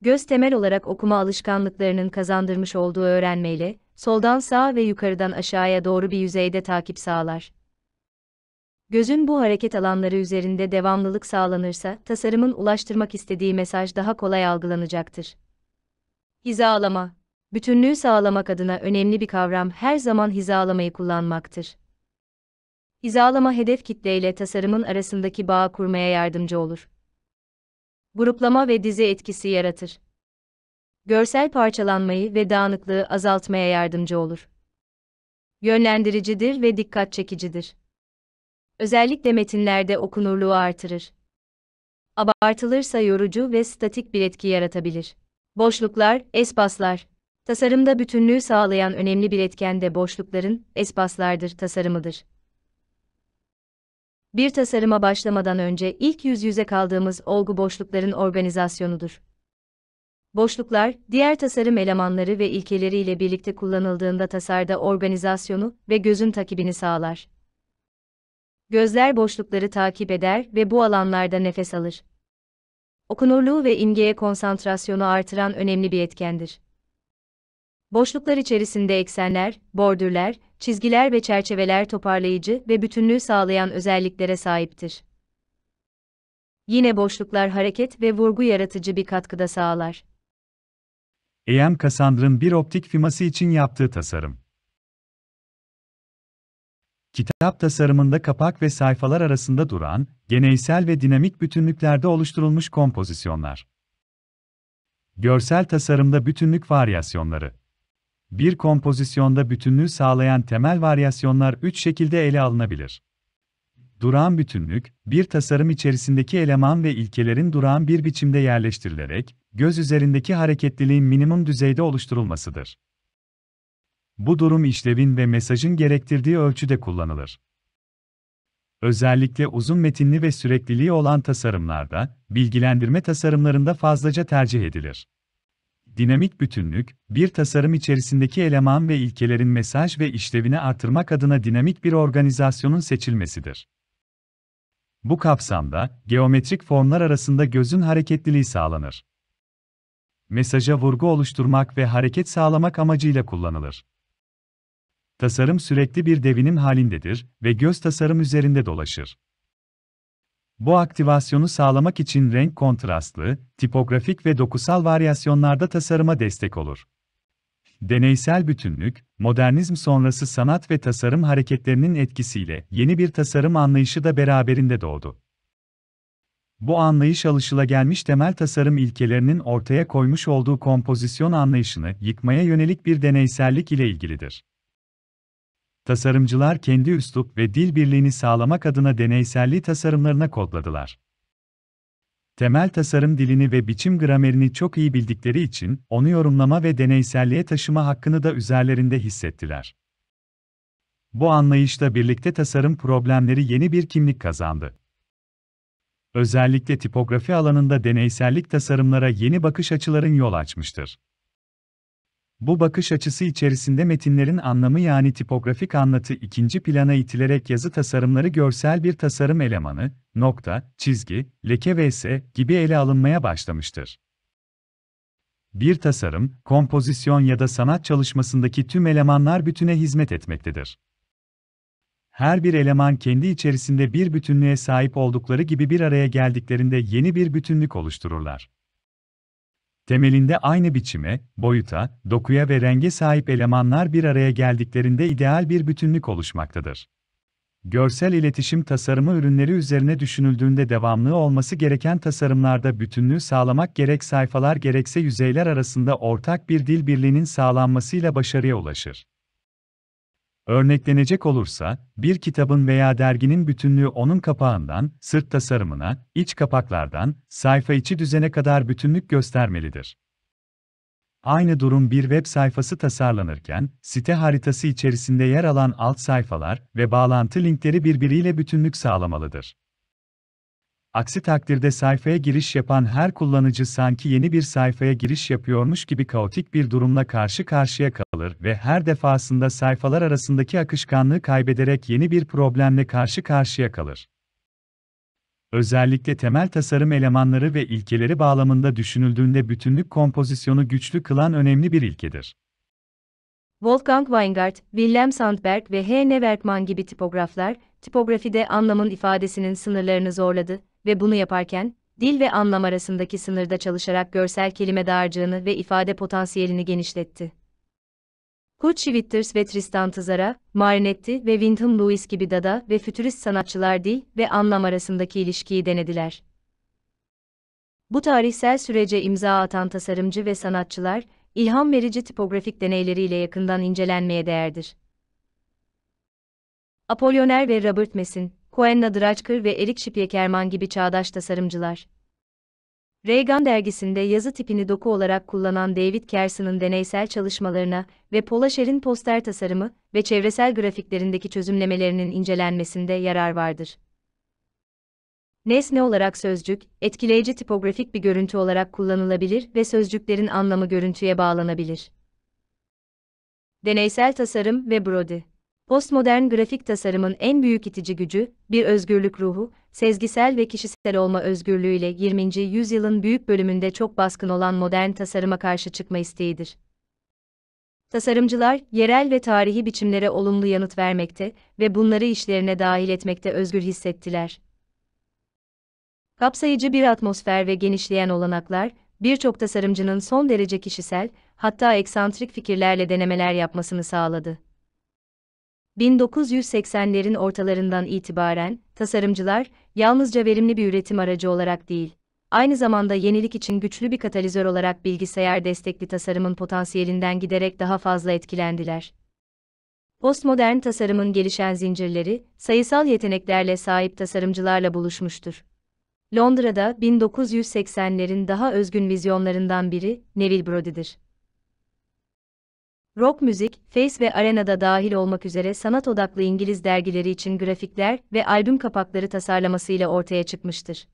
Göz temel olarak okuma alışkanlıklarının kazandırmış olduğu öğrenmeyle, soldan sağa ve yukarıdan aşağıya doğru bir yüzeyde takip sağlar. Gözün bu hareket alanları üzerinde devamlılık sağlanırsa, tasarımın ulaştırmak istediği mesaj daha kolay algılanacaktır. Hizalama Bütünlüğü sağlamak adına önemli bir kavram her zaman hizalamayı kullanmaktır. Hizalama hedef kitle ile tasarımın arasındaki bağı kurmaya yardımcı olur. Gruplama ve dize etkisi yaratır. Görsel parçalanmayı ve dağınıklığı azaltmaya yardımcı olur. Yönlendiricidir ve dikkat çekicidir özellikle metinlerde okunurluğu artırır. Abartılırsa yorucu ve statik bir etki yaratabilir. Boşluklar, espaslar. Tasarımda bütünlüğü sağlayan önemli bir etken de boşlukların, espaslardır tasarımıdır. Bir tasarıma başlamadan önce ilk yüz yüze kaldığımız olgu boşlukların organizasyonudur. Boşluklar, diğer tasarım elemanları ve ilkeleriyle birlikte kullanıldığında tasarda organizasyonu ve gözün takibini sağlar gözler boşlukları takip eder ve bu alanlarda nefes alır. Okunurluğu ve imgeye konsantrasyonu artıran önemli bir etkendir. Boşluklar içerisinde eksenler, bordürler, çizgiler ve çerçeveler toparlayıcı ve bütünlüğü sağlayan özelliklere sahiptir. Yine boşluklar hareket ve vurgu yaratıcı bir katkıda sağlar. EM Cassandra'nın bir optik firması için yaptığı tasarım kitap tasarımında kapak ve sayfalar arasında duran, geneysel ve dinamik bütünlüklerde oluşturulmuş kompozisyonlar. Görsel tasarımda bütünlük varyasyonları. Bir kompozisyonda bütünlüğü sağlayan temel varyasyonlar üç şekilde ele alınabilir. Durağan bütünlük, bir tasarım içerisindeki eleman ve ilkelerin durağan bir biçimde yerleştirilerek, göz üzerindeki hareketliliğin minimum düzeyde oluşturulmasıdır bu durum işlevin ve mesajın gerektirdiği ölçüde kullanılır. Özellikle uzun metinli ve sürekliliği olan tasarımlarda, bilgilendirme tasarımlarında fazlaca tercih edilir. Dinamik bütünlük, bir tasarım içerisindeki eleman ve ilkelerin mesaj ve işlevini artırmak adına dinamik bir organizasyonun seçilmesidir. Bu kapsamda, geometrik formlar arasında gözün hareketliliği sağlanır. Mesaja vurgu oluşturmak ve hareket sağlamak amacıyla kullanılır. Tasarım sürekli bir devinim halindedir ve göz tasarım üzerinde dolaşır. Bu aktivasyonu sağlamak için renk kontrastlı, tipografik ve dokusal varyasyonlarda tasarıma destek olur. Deneysel bütünlük, modernizm sonrası sanat ve tasarım hareketlerinin etkisiyle yeni bir tasarım anlayışı da beraberinde doğdu. Bu anlayış alışılagelmiş temel tasarım ilkelerinin ortaya koymuş olduğu kompozisyon anlayışını yıkmaya yönelik bir deneysellik ile ilgilidir tasarımcılar kendi üslup ve dil birliğini sağlamak adına deneyselliği tasarımlarına kodladılar. Temel tasarım dilini ve biçim gramerini çok iyi bildikleri için onu yorumlama ve deneyselliğe taşıma hakkını da üzerlerinde hissettiler. Bu anlayışla birlikte tasarım problemleri yeni bir kimlik kazandı. Özellikle tipografi alanında deneysellik tasarımlara yeni bakış açıların yol açmıştır. Bu bakış açısı içerisinde metinlerin anlamı yani tipografik anlatı ikinci plana itilerek yazı tasarımları görsel bir tasarım elemanı, nokta, çizgi, leke vs. gibi ele alınmaya başlamıştır. Bir tasarım, kompozisyon ya da sanat çalışmasındaki tüm elemanlar bütüne hizmet etmektedir. Her bir eleman kendi içerisinde bir bütünlüğe sahip oldukları gibi bir araya geldiklerinde yeni bir bütünlük oluştururlar. Temelinde aynı biçime, boyuta, dokuya ve renge sahip elemanlar bir araya geldiklerinde ideal bir bütünlük oluşmaktadır. Görsel iletişim tasarımı ürünleri üzerine düşünüldüğünde devamlı olması gereken tasarımlarda bütünlüğü sağlamak gerek sayfalar gerekse yüzeyler arasında ortak bir dil birliğinin sağlanmasıyla başarıya ulaşır. Örneklenecek olursa, bir kitabın veya derginin bütünlüğü onun kapağından, sırt tasarımına, iç kapaklardan, sayfa içi düzene kadar bütünlük göstermelidir. Aynı durum bir web sayfası tasarlanırken, site haritası içerisinde yer alan alt sayfalar ve bağlantı linkleri birbiriyle bütünlük sağlamalıdır. Aksi takdirde sayfaya giriş yapan her kullanıcı sanki yeni bir sayfaya giriş yapıyormuş gibi kaotik bir durumla karşı karşıya kalır ve her defasında sayfalar arasındaki akışkanlığı kaybederek yeni bir problemle karşı karşıya kalır. Özellikle temel tasarım elemanları ve ilkeleri bağlamında düşünüldüğünde bütünlük kompozisyonu güçlü kılan önemli bir ilkedir. Wolfgang Weingart, Willem Sandberg ve H. Nevertman gibi tipograflar, tipografide anlamın ifadesinin sınırlarını zorladı, ve bunu yaparken, dil ve anlam arasındaki sınırda çalışarak görsel kelime dağarcığını ve ifade potansiyelini genişletti. Hutch Witters ve Tristan Tzara, Marinetti ve Wyndham Lewis gibi dada ve fütürist sanatçılar dil ve anlam arasındaki ilişkiyi denediler. Bu tarihsel sürece imza atan tasarımcı ve sanatçılar, ilham verici tipografik deneyleriyle yakından incelenmeye değerdir. Apolyoner ve Robert Messin Koenna Draçkır ve Erik Şipyekerman gibi çağdaş tasarımcılar. Reagan dergisinde yazı tipini doku olarak kullanan David Kerson'ın deneysel çalışmalarına ve Paula Scher'in poster tasarımı ve çevresel grafiklerindeki çözümlemelerinin incelenmesinde yarar vardır. Nesne olarak sözcük, etkileyici tipografik bir görüntü olarak kullanılabilir ve sözcüklerin anlamı görüntüye bağlanabilir. Deneysel tasarım ve Brody Postmodern grafik tasarımın en büyük itici gücü, bir özgürlük ruhu, sezgisel ve kişisel olma özgürlüğüyle 20. yüzyılın büyük bölümünde çok baskın olan modern tasarıma karşı çıkma isteğidir. Tasarımcılar, yerel ve tarihi biçimlere olumlu yanıt vermekte ve bunları işlerine dahil etmekte özgür hissettiler. Kapsayıcı bir atmosfer ve genişleyen olanaklar, birçok tasarımcının son derece kişisel, hatta eksantrik fikirlerle denemeler yapmasını sağladı. 1980'lerin ortalarından itibaren tasarımcılar yalnızca verimli bir üretim aracı olarak değil, aynı zamanda yenilik için güçlü bir katalizör olarak bilgisayar destekli tasarımın potansiyelinden giderek daha fazla etkilendiler. Postmodern tasarımın gelişen zincirleri, sayısal yeteneklerle sahip tasarımcılarla buluşmuştur. Londra'da 1980'lerin daha özgün vizyonlarından biri Neville Brody'dir. Rock müzik, Face ve Arena'da dahil olmak üzere sanat odaklı İngiliz dergileri için grafikler ve albüm kapakları tasarlamasıyla ortaya çıkmıştır.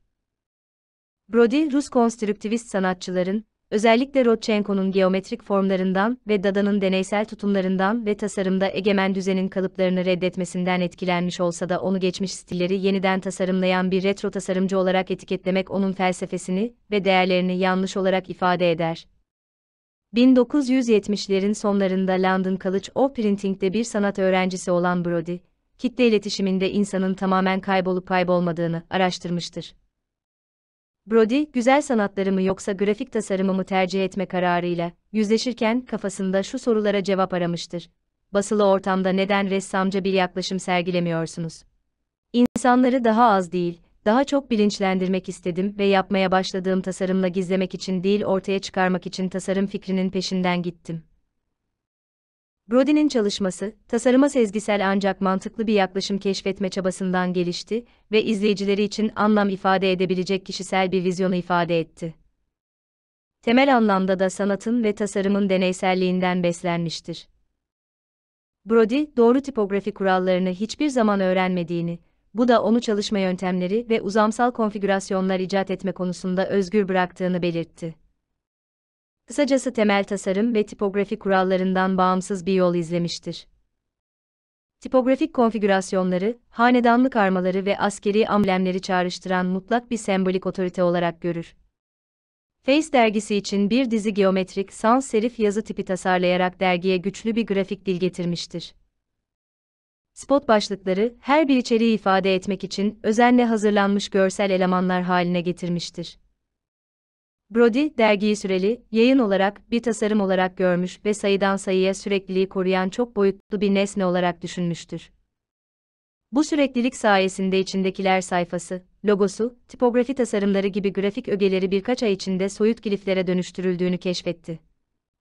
Brody, Rus konstrüktivist sanatçıların, özellikle Rodchenko'nun geometrik formlarından ve Dada'nın deneysel tutumlarından ve tasarımda egemen düzenin kalıplarını reddetmesinden etkilenmiş olsa da onu geçmiş stilleri yeniden tasarımlayan bir retro tasarımcı olarak etiketlemek onun felsefesini ve değerlerini yanlış olarak ifade eder. 1970'lerin sonlarında London College of Printing'de bir sanat öğrencisi olan Brody, kitle iletişiminde insanın tamamen kaybolup kaybolmadığını araştırmıştır. Brody, güzel sanatları mı yoksa grafik tasarımı mı tercih etme kararıyla, yüzleşirken kafasında şu sorulara cevap aramıştır. Basılı ortamda neden ressamca bir yaklaşım sergilemiyorsunuz? İnsanları daha az değil, daha çok bilinçlendirmek istedim ve yapmaya başladığım tasarımla gizlemek için değil ortaya çıkarmak için tasarım fikrinin peşinden gittim. Brody'nin çalışması, tasarıma sezgisel ancak mantıklı bir yaklaşım keşfetme çabasından gelişti ve izleyicileri için anlam ifade edebilecek kişisel bir vizyonu ifade etti. Temel anlamda da sanatın ve tasarımın deneyselliğinden beslenmiştir. Brody, doğru tipografi kurallarını hiçbir zaman öğrenmediğini, bu da onu çalışma yöntemleri ve uzamsal konfigürasyonlar icat etme konusunda özgür bıraktığını belirtti. Kısacası temel tasarım ve tipografi kurallarından bağımsız bir yol izlemiştir. Tipografik konfigürasyonları, hanedanlık armaları ve askeri amblemleri çağrıştıran mutlak bir sembolik otorite olarak görür. Face dergisi için bir dizi geometrik sans serif yazı tipi tasarlayarak dergiye güçlü bir grafik dil getirmiştir. Spot başlıkları her bir içeriği ifade etmek için özenle hazırlanmış görsel elemanlar haline getirmiştir. Brody, dergiyi süreli, yayın olarak, bir tasarım olarak görmüş ve sayıdan sayıya sürekliliği koruyan çok boyutlu bir nesne olarak düşünmüştür. Bu süreklilik sayesinde içindekiler sayfası, logosu, tipografi tasarımları gibi grafik ögeleri birkaç ay içinde soyut kiliflere dönüştürüldüğünü keşfetti.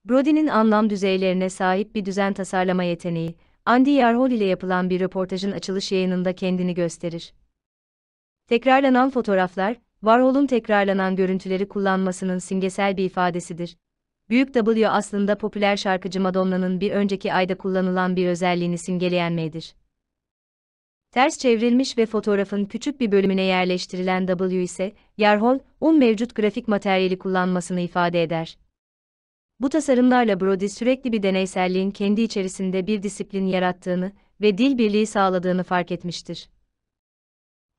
Brody'nin anlam düzeylerine sahip bir düzen tasarlama yeteneği, Andy Yarhol ile yapılan bir röportajın açılış yayınında kendini gösterir. Tekrarlanan fotoğraflar, Warhol'un tekrarlanan görüntüleri kullanmasının simgesel bir ifadesidir. Büyük W aslında popüler şarkıcı Madonna'nın bir önceki ayda kullanılan bir özelliğini simgeleyen M'dir. Ters çevrilmiş ve fotoğrafın küçük bir bölümüne yerleştirilen W ise, Yarhol, un mevcut grafik materyali kullanmasını ifade eder. Bu tasarımlarla Brody sürekli bir deneyselliğin kendi içerisinde bir disiplin yarattığını ve dil birliği sağladığını fark etmiştir.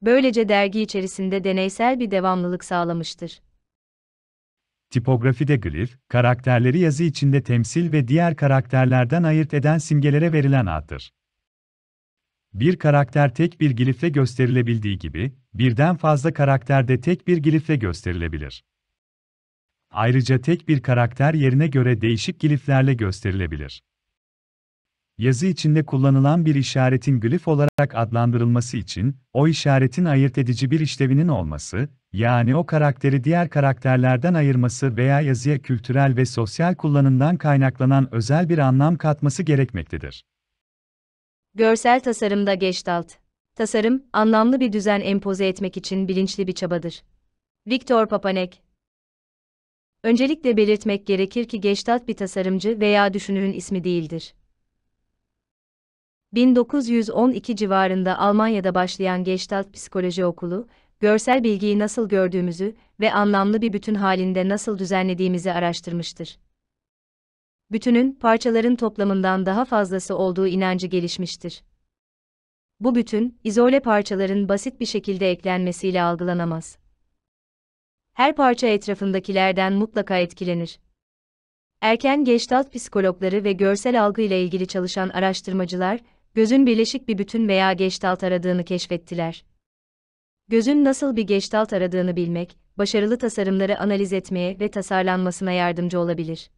Böylece dergi içerisinde deneysel bir devamlılık sağlamıştır. Tipografide glif, karakterleri yazı içinde temsil ve diğer karakterlerden ayırt eden simgelere verilen addır. Bir karakter tek bir glifle gösterilebildiği gibi, birden fazla karakter de tek bir glifle gösterilebilir. Ayrıca tek bir karakter yerine göre değişik gliflerle gösterilebilir. Yazı içinde kullanılan bir işaretin glif olarak adlandırılması için, o işaretin ayırt edici bir işlevinin olması, yani o karakteri diğer karakterlerden ayırması veya yazıya kültürel ve sosyal kullanımdan kaynaklanan özel bir anlam katması gerekmektedir. Görsel tasarımda geçtalt. Tasarım, anlamlı bir düzen empoze etmek için bilinçli bir çabadır. Viktor Papanek Öncelikle belirtmek gerekir ki Gestalt bir tasarımcı veya düşünürün ismi değildir. 1912 civarında Almanya'da başlayan Gestalt Psikoloji Okulu, görsel bilgiyi nasıl gördüğümüzü ve anlamlı bir bütün halinde nasıl düzenlediğimizi araştırmıştır. Bütünün, parçaların toplamından daha fazlası olduğu inancı gelişmiştir. Bu bütün, izole parçaların basit bir şekilde eklenmesiyle algılanamaz her parça etrafındakilerden mutlaka etkilenir. Erken geçtalt psikologları ve görsel algı ile ilgili çalışan araştırmacılar, gözün birleşik bir bütün veya geçtalt aradığını keşfettiler. Gözün nasıl bir geçtalt aradığını bilmek, başarılı tasarımları analiz etmeye ve tasarlanmasına yardımcı olabilir.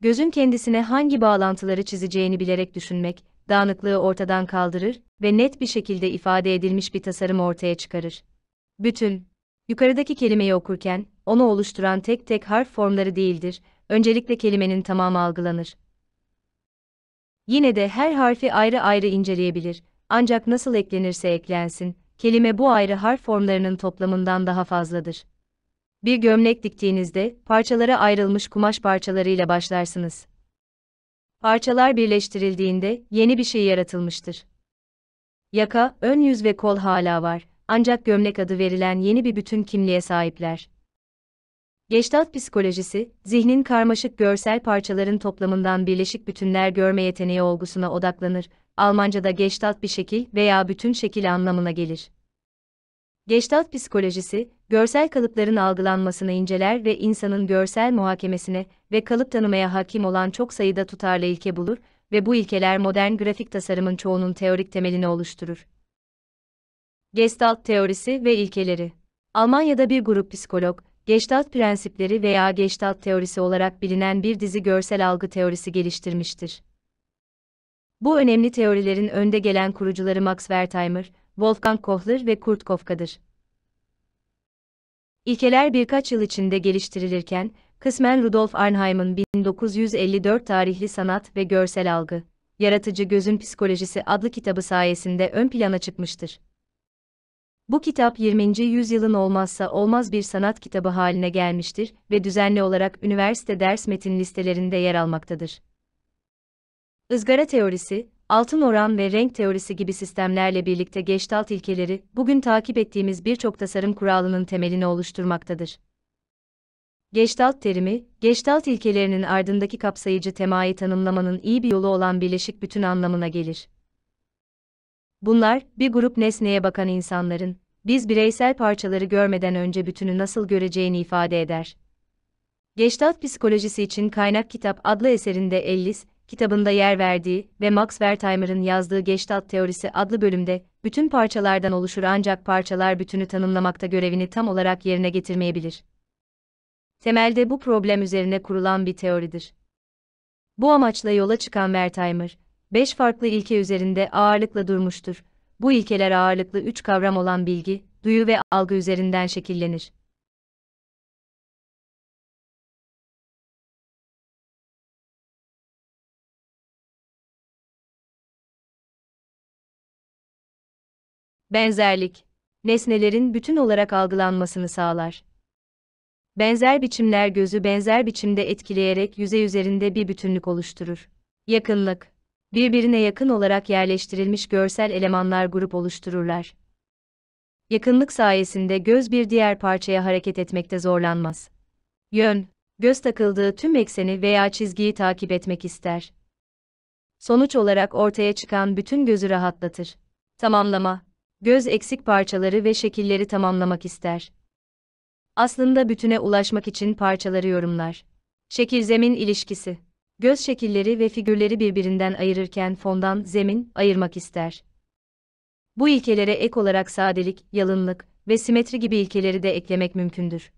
Gözün kendisine hangi bağlantıları çizeceğini bilerek düşünmek, dağınıklığı ortadan kaldırır ve net bir şekilde ifade edilmiş bir tasarım ortaya çıkarır. Bütün Yukarıdaki kelimeyi okurken, onu oluşturan tek tek harf formları değildir, öncelikle kelimenin tamamı algılanır. Yine de her harfi ayrı ayrı inceleyebilir, ancak nasıl eklenirse eklensin, kelime bu ayrı harf formlarının toplamından daha fazladır. Bir gömlek diktiğinizde, parçalara ayrılmış kumaş parçalarıyla başlarsınız. Parçalar birleştirildiğinde, yeni bir şey yaratılmıştır. Yaka, ön yüz ve kol hala var, ancak gömlek adı verilen yeni bir bütün kimliğe sahipler. Geçtat psikolojisi, zihnin karmaşık görsel parçaların toplamından birleşik bütünler görme yeteneği olgusuna odaklanır. Almanca'da Geçtat bir şekil veya bütün şekil anlamına gelir. Geçtat psikolojisi, görsel kalıpların algılanmasını inceler ve insanın görsel muhakemesine ve kalıp tanımaya hakim olan çok sayıda tutarlı ilke bulur ve bu ilkeler modern grafik tasarımın çoğunun teorik temelini oluşturur. Gestalt teorisi ve ilkeleri. Almanya'da bir grup psikolog, Gestalt prensipleri veya Gestalt teorisi olarak bilinen bir dizi görsel algı teorisi geliştirmiştir. Bu önemli teorilerin önde gelen kurucuları Max Wertheimer, Wolfgang Kochler ve Kurt Kafka'dır. İlkeler birkaç yıl içinde geliştirilirken, kısmen Rudolf Arnheim'ın 1954 tarihli Sanat ve Görsel Algı, Yaratıcı Gözün Psikolojisi adlı kitabı sayesinde ön plana çıkmıştır. Bu kitap 20. yüzyılın olmazsa olmaz bir sanat kitabı haline gelmiştir ve düzenli olarak üniversite ders metin listelerinde yer almaktadır. Izgara teorisi, altın oran ve renk teorisi gibi sistemlerle birlikte geçtalt ilkeleri, bugün takip ettiğimiz birçok tasarım kuralının temelini oluşturmaktadır. Geçtalt terimi, geçtalt ilkelerinin ardındaki kapsayıcı temayı tanımlamanın iyi bir yolu olan birleşik bütün anlamına gelir. Bunlar, bir grup nesneye bakan insanların, biz bireysel parçaları görmeden önce bütünü nasıl göreceğini ifade eder. Gestalt psikolojisi için Kaynak Kitap adlı eserinde Ellis, kitabında yer verdiği ve Max Wertheimer'ın yazdığı Gestalt teorisi adlı bölümde, bütün parçalardan oluşur ancak parçalar bütünü tanımlamakta görevini tam olarak yerine getirmeyebilir. Temelde bu problem üzerine kurulan bir teoridir. Bu amaçla yola çıkan Wertheimer, beş farklı ilke üzerinde ağırlıkla durmuştur. Bu ilkeler ağırlıklı üç kavram olan bilgi, duyu ve algı üzerinden şekillenir. Benzerlik, nesnelerin bütün olarak algılanmasını sağlar. Benzer biçimler gözü benzer biçimde etkileyerek yüzey üzerinde bir bütünlük oluşturur. Yakınlık birbirine yakın olarak yerleştirilmiş görsel elemanlar grup oluştururlar. Yakınlık sayesinde göz bir diğer parçaya hareket etmekte zorlanmaz. Yön, göz takıldığı tüm ekseni veya çizgiyi takip etmek ister. Sonuç olarak ortaya çıkan bütün gözü rahatlatır. Tamamlama, göz eksik parçaları ve şekilleri tamamlamak ister. Aslında bütüne ulaşmak için parçaları yorumlar. Şekil-zemin ilişkisi göz şekilleri ve figürleri birbirinden ayırırken fondan zemin ayırmak ister. Bu ilkelere ek olarak sadelik, yalınlık ve simetri gibi ilkeleri de eklemek mümkündür.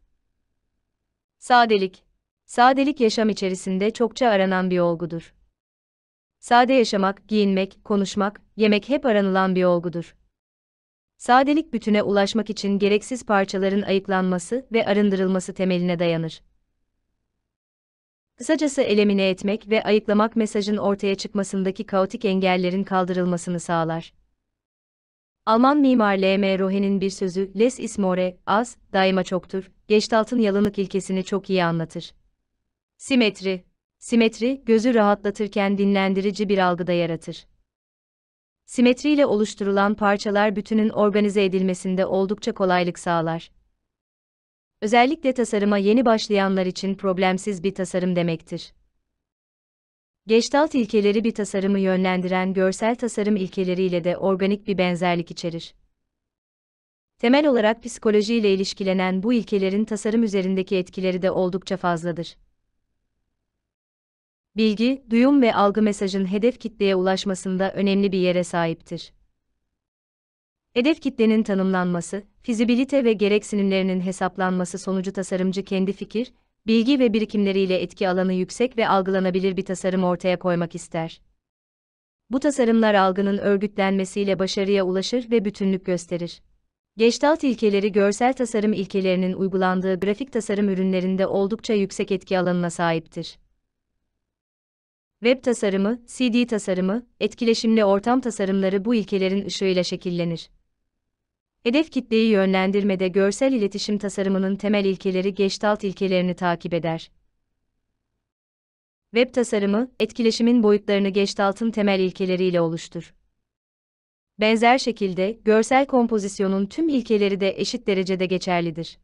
Sadelik Sadelik yaşam içerisinde çokça aranan bir olgudur. Sade yaşamak, giyinmek, konuşmak, yemek hep aranılan bir olgudur. Sadelik bütüne ulaşmak için gereksiz parçaların ayıklanması ve arındırılması temeline dayanır. Kısacası elemine etmek ve ayıklamak mesajın ortaya çıkmasındaki kaotik engellerin kaldırılmasını sağlar. Alman mimar L.M. Rohe'nin bir sözü, Les Ismore az, daima çoktur, Geçtalt'ın yalınlık ilkesini çok iyi anlatır. Simetri Simetri, gözü rahatlatırken dinlendirici bir algıda yaratır. Simetriyle oluşturulan parçalar bütünün organize edilmesinde oldukça kolaylık sağlar özellikle tasarıma yeni başlayanlar için problemsiz bir tasarım demektir. Geçtalt ilkeleri bir tasarımı yönlendiren görsel tasarım ilkeleriyle de organik bir benzerlik içerir. Temel olarak psikolojiyle ilişkilenen bu ilkelerin tasarım üzerindeki etkileri de oldukça fazladır. Bilgi, duyum ve algı mesajın hedef kitleye ulaşmasında önemli bir yere sahiptir. Hedef kitlenin tanımlanması, fizibilite ve gereksinimlerinin hesaplanması sonucu tasarımcı kendi fikir, bilgi ve birikimleriyle etki alanı yüksek ve algılanabilir bir tasarım ortaya koymak ister. Bu tasarımlar algının örgütlenmesiyle başarıya ulaşır ve bütünlük gösterir. Geçtalt ilkeleri görsel tasarım ilkelerinin uygulandığı grafik tasarım ürünlerinde oldukça yüksek etki alanına sahiptir. Web tasarımı, CD tasarımı, etkileşimli ortam tasarımları bu ilkelerin ışığıyla şekillenir. Hedef kitleyi yönlendirmede görsel iletişim tasarımının temel ilkeleri Gestalt ilkelerini takip eder. Web tasarımı, etkileşimin boyutlarını Gestalt'ın temel ilkeleriyle oluştur. Benzer şekilde, görsel kompozisyonun tüm ilkeleri de eşit derecede geçerlidir.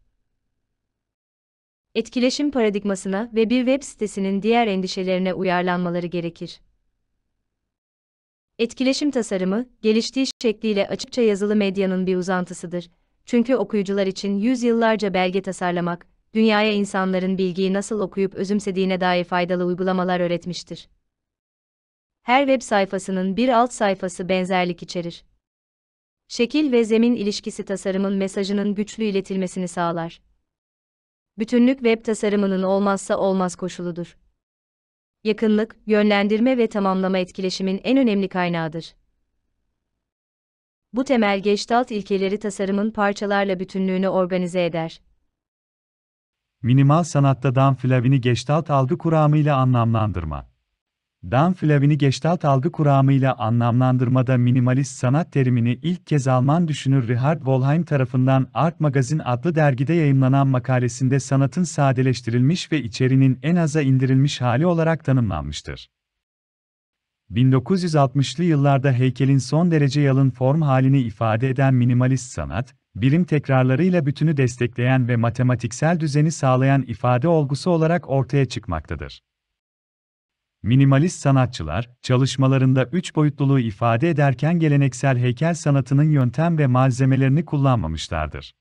Etkileşim paradigmasına ve bir web sitesinin diğer endişelerine uyarlanmaları gerekir. Etkileşim tasarımı, geliştiği şekliyle açıkça yazılı medyanın bir uzantısıdır. Çünkü okuyucular için yüzyıllarca belge tasarlamak, dünyaya insanların bilgiyi nasıl okuyup özümsediğine dair faydalı uygulamalar öğretmiştir. Her web sayfasının bir alt sayfası benzerlik içerir. Şekil ve zemin ilişkisi tasarımın mesajının güçlü iletilmesini sağlar. Bütünlük web tasarımının olmazsa olmaz koşuludur yakınlık, yönlendirme ve tamamlama etkileşimin en önemli kaynağıdır. Bu temel Gestalt ilkeleri tasarımın parçalarla bütünlüğünü organize eder. Minimal sanatta Dan Flavin'i Gestalt algı ile anlamlandırma Dan Flavini Gestalt algı kuramıyla anlamlandırmada minimalist sanat terimini ilk kez Alman düşünür Richard Wolheim tarafından Art Magazine adlı dergide yayımlanan makalesinde sanatın sadeleştirilmiş ve içerinin en aza indirilmiş hali olarak tanımlanmıştır. 1960'lı yıllarda heykelin son derece yalın form halini ifade eden minimalist sanat, birim tekrarlarıyla bütünü destekleyen ve matematiksel düzeni sağlayan ifade olgusu olarak ortaya çıkmaktadır. Minimalist sanatçılar, çalışmalarında üç boyutluluğu ifade ederken geleneksel heykel sanatının yöntem ve malzemelerini kullanmamışlardır.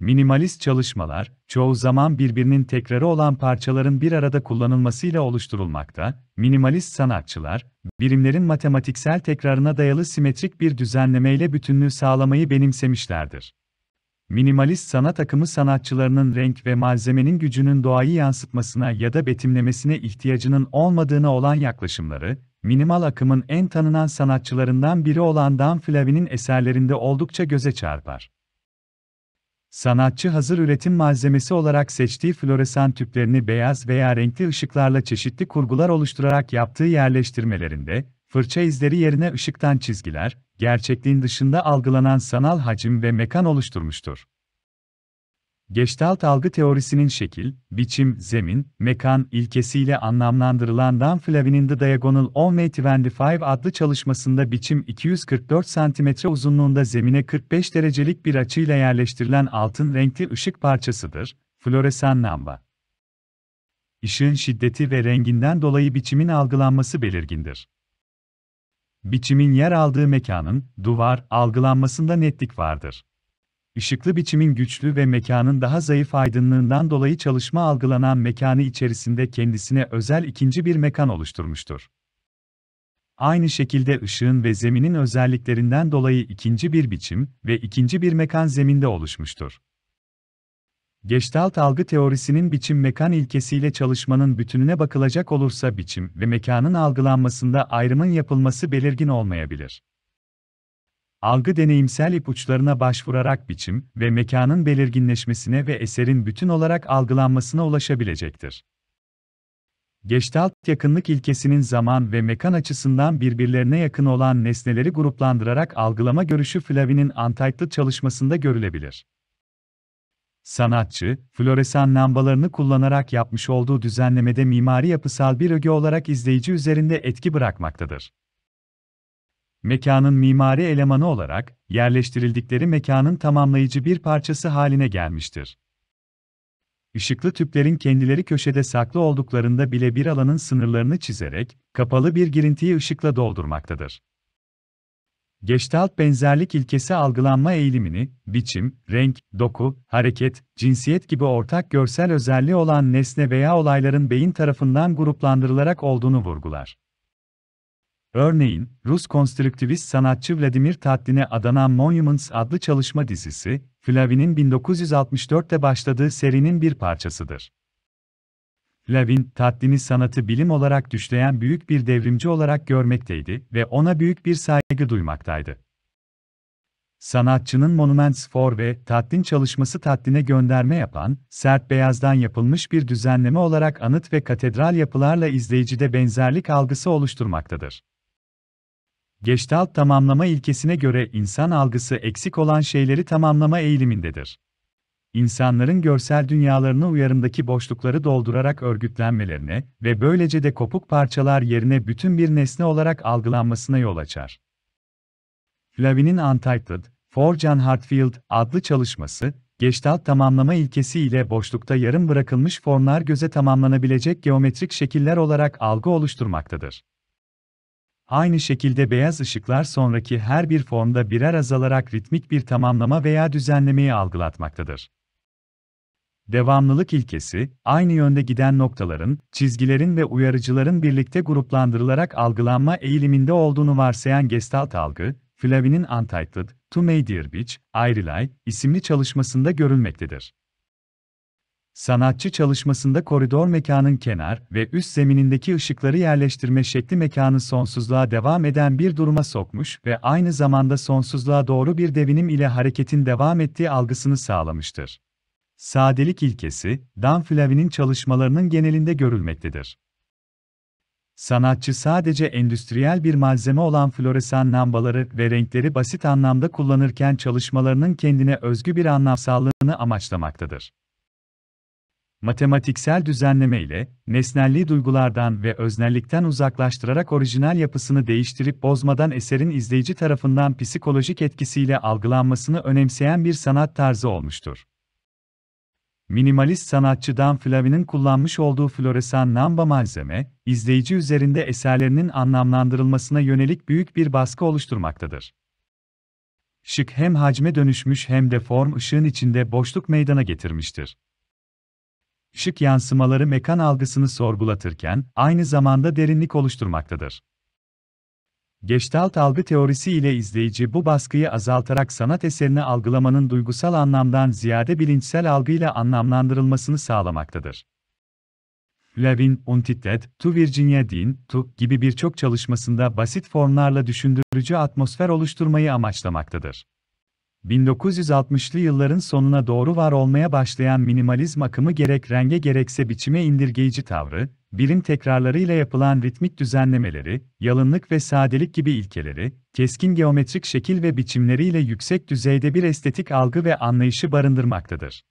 Minimalist çalışmalar, çoğu zaman birbirinin tekrarı olan parçaların bir arada kullanılmasıyla oluşturulmakta, minimalist sanatçılar, birimlerin matematiksel tekrarına dayalı simetrik bir düzenlemeyle bütünlüğü sağlamayı benimsemişlerdir. Minimalist sanat akımı sanatçılarının renk ve malzemenin gücünün doğayı yansıtmasına ya da betimlemesine ihtiyacının olmadığına olan yaklaşımları, minimal akımın en tanınan sanatçılarından biri olan Dan Flavi'nin eserlerinde oldukça göze çarpar. Sanatçı hazır üretim malzemesi olarak seçtiği floresan tüplerini beyaz veya renkli ışıklarla çeşitli kurgular oluşturarak yaptığı yerleştirmelerinde, fırça izleri yerine ışıktan çizgiler, gerçekliğin dışında algılanan sanal hacim ve mekan oluşturmuştur. Geçtalt algı teorisinin şekil, biçim, zemin, mekan ilkesiyle anlamlandırılan Dan Flavin'in The Diagonal on May adlı çalışmasında biçim 244 cm uzunluğunda zemine 45 derecelik bir açıyla yerleştirilen altın renkli ışık parçasıdır, floresan lamba. Işığın şiddeti ve renginden dolayı biçimin algılanması belirgindir. Biçimin yer aldığı mekanın, duvar, algılanmasında netlik vardır. Işıklı biçimin güçlü ve mekanın daha zayıf aydınlığından dolayı çalışma algılanan mekanı içerisinde kendisine özel ikinci bir mekan oluşturmuştur. Aynı şekilde ışığın ve zeminin özelliklerinden dolayı ikinci bir biçim ve ikinci bir mekan zeminde oluşmuştur. Gestalt algı teorisinin biçim mekan ilkesiyle çalışmanın bütününe bakılacak olursa biçim ve mekanın algılanmasında ayrımın yapılması belirgin olmayabilir. Algı deneyimsel ipuçlarına başvurarak biçim ve mekanın belirginleşmesine ve eserin bütün olarak algılanmasına ulaşabilecektir. Gestalt yakınlık ilkesinin zaman ve mekan açısından birbirlerine yakın olan nesneleri gruplandırarak algılama görüşü Flavin'in Antaytlı çalışmasında görülebilir. Sanatçı, floresan lambalarını kullanarak yapmış olduğu düzenlemede mimari yapısal bir öge olarak izleyici üzerinde etki bırakmaktadır. Mekanın mimari elemanı olarak, yerleştirildikleri mekanın tamamlayıcı bir parçası haline gelmiştir. Işıklı tüplerin kendileri köşede saklı olduklarında bile bir alanın sınırlarını çizerek, kapalı bir girintiyi ışıkla doldurmaktadır. Gestalt benzerlik ilkesi algılanma eğilimini, biçim, renk, doku, hareket, cinsiyet gibi ortak görsel özelliği olan nesne veya olayların beyin tarafından gruplandırılarak olduğunu vurgular. Örneğin, Rus konstrüktivist sanatçı Vladimir Tatlin'e adanan Monuments adlı çalışma dizisi, Flavin'in 1964'te başladığı serinin bir parçasıdır. Levin, tatlini sanatı bilim olarak düşleyen büyük bir devrimci olarak görmekteydi ve ona büyük bir saygı duymaktaydı. Sanatçının Monuments for ve Tatlin çalışması Tatlin'e gönderme yapan, sert beyazdan yapılmış bir düzenleme olarak anıt ve katedral yapılarla izleyicide benzerlik algısı oluşturmaktadır. Geçtalt tamamlama ilkesine göre insan algısı eksik olan şeyleri tamamlama eğilimindedir insanların görsel dünyalarını uyarımdaki boşlukları doldurarak örgütlenmelerine ve böylece de kopuk parçalar yerine bütün bir nesne olarak algılanmasına yol açar. Flavin'in Untitled, For John Hartfield adlı çalışması, Gestalt tamamlama ilkesi ile boşlukta yarım bırakılmış formlar göze tamamlanabilecek geometrik şekiller olarak algı oluşturmaktadır. Aynı şekilde beyaz ışıklar sonraki her bir formda birer azalarak ritmik bir tamamlama veya düzenlemeyi algılatmaktadır. Devamlılık ilkesi, aynı yönde giden noktaların, çizgilerin ve uyarıcıların birlikte gruplandırılarak algılanma eğiliminde olduğunu varsayan Gestalt algı, Flavin'in Untitled, To Medir Beach, Ayrılay isimli çalışmasında görülmektedir. Sanatçı çalışmasında koridor mekanın kenar ve üst zeminindeki ışıkları yerleştirme şekli mekanı sonsuzluğa devam eden bir duruma sokmuş ve aynı zamanda sonsuzluğa doğru bir devinim ile hareketin devam ettiği algısını sağlamıştır. Sadelik ilkesi, Dan Flavin'in çalışmalarının genelinde görülmektedir. Sanatçı sadece endüstriyel bir malzeme olan floresan lambaları ve renkleri basit anlamda kullanırken çalışmalarının kendine özgü bir anlamsallığını amaçlamaktadır. Matematiksel düzenleme ile, nesnelliği duygulardan ve öznellikten uzaklaştırarak orijinal yapısını değiştirip bozmadan eserin izleyici tarafından psikolojik etkisiyle algılanmasını önemseyen bir sanat tarzı olmuştur. Minimalist sanatçı Dan Flavin'in kullanmış olduğu floresan namba malzeme, izleyici üzerinde eserlerinin anlamlandırılmasına yönelik büyük bir baskı oluşturmaktadır. Şık hem hacme dönüşmüş hem de form ışığın içinde boşluk meydana getirmiştir. Şık yansımaları mekan algısını sorgulatırken, aynı zamanda derinlik oluşturmaktadır. Geçtalt algı teorisi ile izleyici bu baskıyı azaltarak sanat eserini algılamanın duygusal anlamdan ziyade bilinçsel algıyla anlamlandırılmasını sağlamaktadır. Levin, Untitled, To Virginia Dean, To gibi birçok çalışmasında basit formlarla düşündürücü atmosfer oluşturmayı amaçlamaktadır. 1960'lı yılların sonuna doğru var olmaya başlayan minimalizm akımı gerek renge gerekse biçime indirgeyici tavrı, bilim tekrarlarıyla yapılan ritmik düzenlemeleri, yalınlık ve sadelik gibi ilkeleri, keskin geometrik şekil ve biçimleriyle yüksek düzeyde bir estetik algı ve anlayışı barındırmaktadır.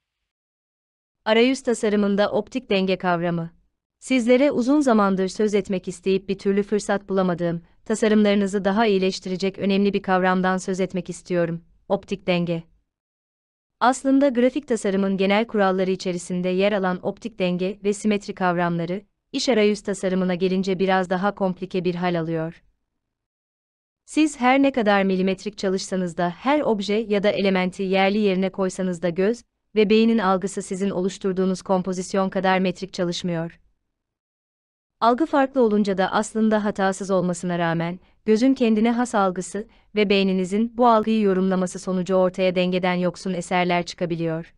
Arayüz tasarımında optik denge kavramı. Sizlere uzun zamandır söz etmek isteyip bir türlü fırsat bulamadığım, tasarımlarınızı daha iyileştirecek önemli bir kavramdan söz etmek istiyorum. Optik denge. Aslında grafik tasarımın genel kuralları içerisinde yer alan optik denge ve simetri kavramları, iş arayüz tasarımına gelince biraz daha komplike bir hal alıyor. Siz her ne kadar milimetrik çalışsanız da her obje ya da elementi yerli yerine koysanız da göz ve beynin algısı sizin oluşturduğunuz kompozisyon kadar metrik çalışmıyor. Algı farklı olunca da aslında hatasız olmasına rağmen, gözün kendine has algısı ve beyninizin bu algıyı yorumlaması sonucu ortaya dengeden yoksun eserler çıkabiliyor.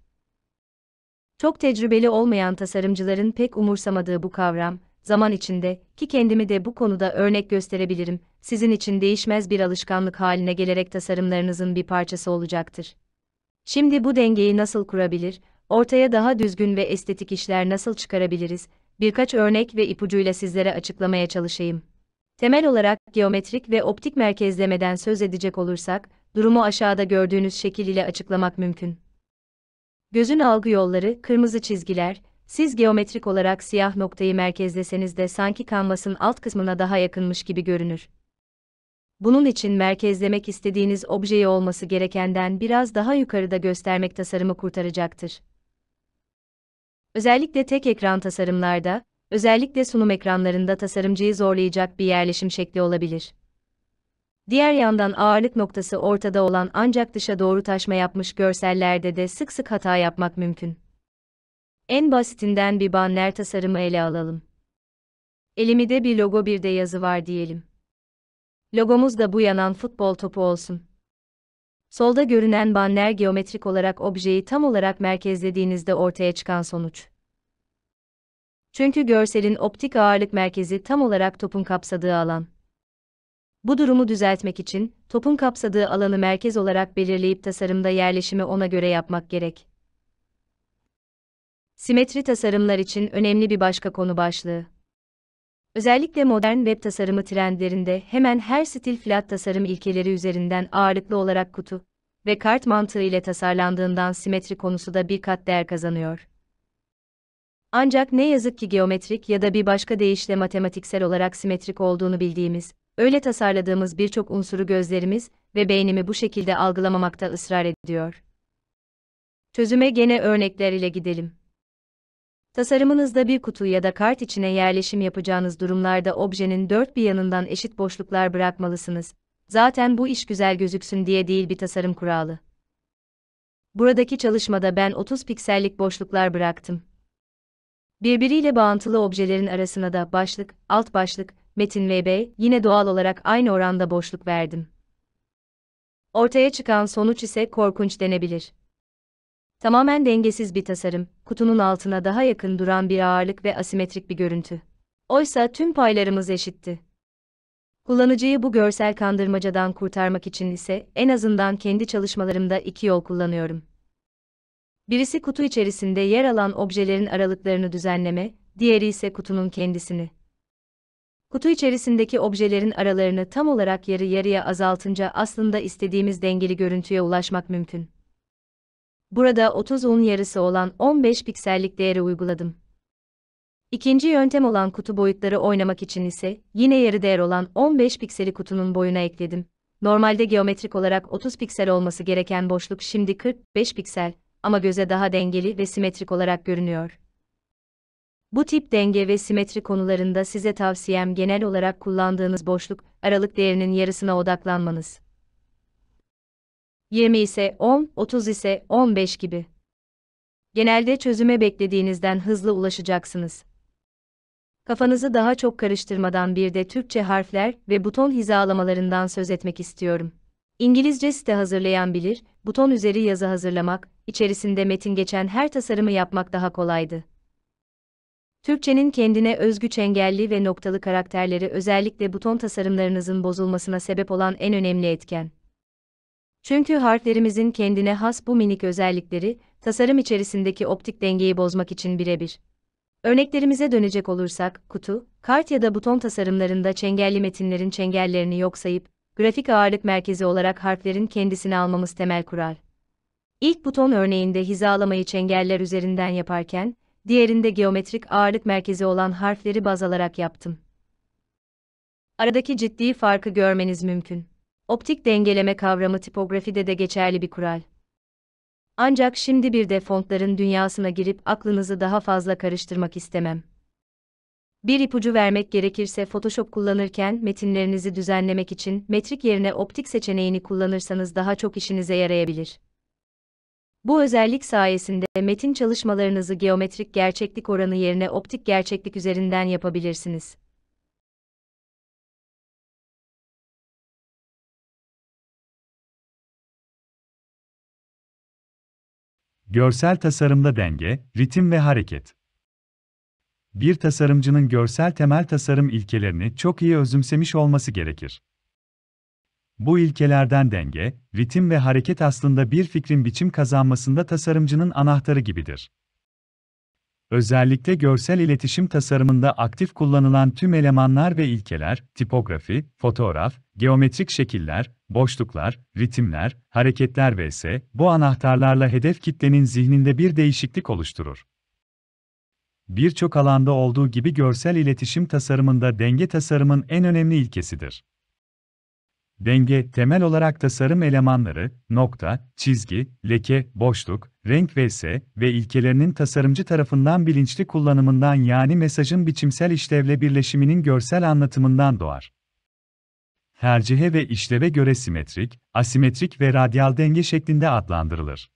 Çok tecrübeli olmayan tasarımcıların pek umursamadığı bu kavram, zaman içinde, ki kendimi de bu konuda örnek gösterebilirim, sizin için değişmez bir alışkanlık haline gelerek tasarımlarınızın bir parçası olacaktır. Şimdi bu dengeyi nasıl kurabilir, ortaya daha düzgün ve estetik işler nasıl çıkarabiliriz, birkaç örnek ve ipucuyla sizlere açıklamaya çalışayım. Temel olarak geometrik ve optik merkezlemeden söz edecek olursak, durumu aşağıda gördüğünüz şekil ile açıklamak mümkün. Gözün algı yolları, kırmızı çizgiler, siz geometrik olarak siyah noktayı merkezleseniz de sanki kanvasın alt kısmına daha yakınmış gibi görünür. Bunun için merkezlemek istediğiniz objeyi olması gerekenden biraz daha yukarıda göstermek tasarımı kurtaracaktır. Özellikle tek ekran tasarımlarda, özellikle sunum ekranlarında tasarımcıyı zorlayacak bir yerleşim şekli olabilir. Diğer yandan ağırlık noktası ortada olan ancak dışa doğru taşma yapmış görsellerde de sık sık hata yapmak mümkün. En basitinden bir banner tasarımı ele alalım. Elimde bir logo bir de yazı var diyelim. Logomuz da bu yanan futbol topu olsun. Solda görünen banner geometrik olarak objeyi tam olarak merkezlediğinizde ortaya çıkan sonuç. Çünkü görselin optik ağırlık merkezi tam olarak topun kapsadığı alan. Bu durumu düzeltmek için, topun kapsadığı alanı merkez olarak belirleyip tasarımda yerleşimi ona göre yapmak gerek. Simetri tasarımlar için önemli bir başka konu başlığı. Özellikle modern web tasarımı trendlerinde hemen her stil flat tasarım ilkeleri üzerinden ağırlıklı olarak kutu ve kart mantığı ile tasarlandığından simetri konusu da bir kat değer kazanıyor. Ancak ne yazık ki geometrik ya da bir başka deyişle matematiksel olarak simetrik olduğunu bildiğimiz Öyle tasarladığımız birçok unsuru gözlerimiz ve beynimi bu şekilde algılamamakta ısrar ediyor. Çözüme gene örnekler ile gidelim. Tasarımınızda bir kutu ya da kart içine yerleşim yapacağınız durumlarda objenin dört bir yanından eşit boşluklar bırakmalısınız. Zaten bu iş güzel gözüksün diye değil bir tasarım kuralı. Buradaki çalışmada ben 30 piksellik boşluklar bıraktım. Birbiriyle bağıntılı objelerin arasına da başlık, alt başlık, Metin ve VB, yine doğal olarak aynı oranda boşluk verdim. Ortaya çıkan sonuç ise korkunç denebilir. Tamamen dengesiz bir tasarım, kutunun altına daha yakın duran bir ağırlık ve asimetrik bir görüntü. Oysa tüm paylarımız eşitti. Kullanıcıyı bu görsel kandırmacadan kurtarmak için ise en azından kendi çalışmalarımda iki yol kullanıyorum. Birisi kutu içerisinde yer alan objelerin aralıklarını düzenleme, diğeri ise kutunun kendisini. Kutu içerisindeki objelerin aralarını tam olarak yarı yarıya azaltınca aslında istediğimiz dengeli görüntüye ulaşmak mümkün. Burada 30'un yarısı olan 15 piksellik değeri uyguladım. İkinci yöntem olan kutu boyutları oynamak için ise yine yarı değer olan 15 pikseli kutunun boyuna ekledim. Normalde geometrik olarak 30 piksel olması gereken boşluk şimdi 45 piksel ama göze daha dengeli ve simetrik olarak görünüyor. Bu tip denge ve simetri konularında size tavsiyem genel olarak kullandığınız boşluk, aralık değerinin yarısına odaklanmanız. 20 ise 10, 30 ise 15 gibi. Genelde çözüme beklediğinizden hızlı ulaşacaksınız. Kafanızı daha çok karıştırmadan bir de Türkçe harfler ve buton hizalamalarından söz etmek istiyorum. İngilizce site hazırlayan bilir, buton üzeri yazı hazırlamak, içerisinde metin geçen her tasarımı yapmak daha kolaydı. Türkçenin kendine özgü çengelli ve noktalı karakterleri özellikle buton tasarımlarınızın bozulmasına sebep olan en önemli etken. Çünkü harflerimizin kendine has bu minik özellikleri, tasarım içerisindeki optik dengeyi bozmak için birebir. Örneklerimize dönecek olursak, kutu, kart ya da buton tasarımlarında çengelli metinlerin çengellerini yok sayıp, grafik ağırlık merkezi olarak harflerin kendisini almamız temel kural. İlk buton örneğinde hizalamayı çengeller üzerinden yaparken, diğerinde geometrik ağırlık merkezi olan harfleri baz alarak yaptım. Aradaki ciddi farkı görmeniz mümkün. Optik dengeleme kavramı tipografide de geçerli bir kural. Ancak şimdi bir de fontların dünyasına girip aklınızı daha fazla karıştırmak istemem. Bir ipucu vermek gerekirse Photoshop kullanırken metinlerinizi düzenlemek için metrik yerine optik seçeneğini kullanırsanız daha çok işinize yarayabilir. Bu özellik sayesinde metin çalışmalarınızı geometrik gerçeklik oranı yerine optik gerçeklik üzerinden yapabilirsiniz. Görsel tasarımda denge, ritim ve hareket. Bir tasarımcının görsel temel tasarım ilkelerini çok iyi özümsemiş olması gerekir. Bu ilkelerden denge, ritim ve hareket aslında bir fikrin biçim kazanmasında tasarımcının anahtarı gibidir. Özellikle görsel iletişim tasarımında aktif kullanılan tüm elemanlar ve ilkeler, tipografi, fotoğraf, geometrik şekiller, boşluklar, ritimler, hareketler vs. bu anahtarlarla hedef kitlenin zihninde bir değişiklik oluşturur. Birçok alanda olduğu gibi görsel iletişim tasarımında denge tasarımın en önemli ilkesidir. Denge temel olarak tasarım elemanları, nokta, çizgi, leke, boşluk, renk vs. ve ilkelerinin tasarımcı tarafından bilinçli kullanımından yani mesajın biçimsel işlevle birleşiminin görsel anlatımından doğar. Tercihe ve işleve göre simetrik, asimetrik ve radyal denge şeklinde adlandırılır.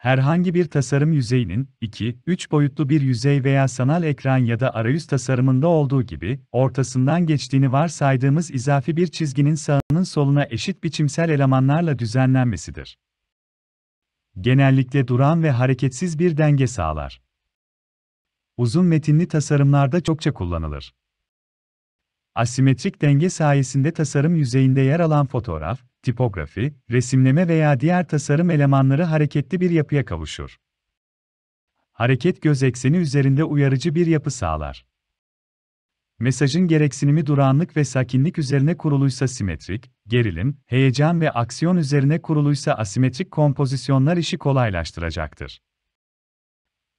Herhangi bir tasarım yüzeyinin 2, 3 boyutlu bir yüzey veya sanal ekran ya da arayüz tasarımında olduğu gibi ortasından geçtiğini varsaydığımız izafi bir çizginin sağının soluna eşit biçimsel elemanlarla düzenlenmesidir. Genellikle duran ve hareketsiz bir denge sağlar. Uzun metinli tasarımlarda çokça kullanılır. Asimetrik denge sayesinde tasarım yüzeyinde yer alan fotoğraf, tipografi, resimleme veya diğer tasarım elemanları hareketli bir yapıya kavuşur. Hareket göz ekseni üzerinde uyarıcı bir yapı sağlar. Mesajın gereksinimi durağanlık ve sakinlik üzerine kuruluysa simetrik, gerilim, heyecan ve aksiyon üzerine kuruluysa asimetrik kompozisyonlar işi kolaylaştıracaktır.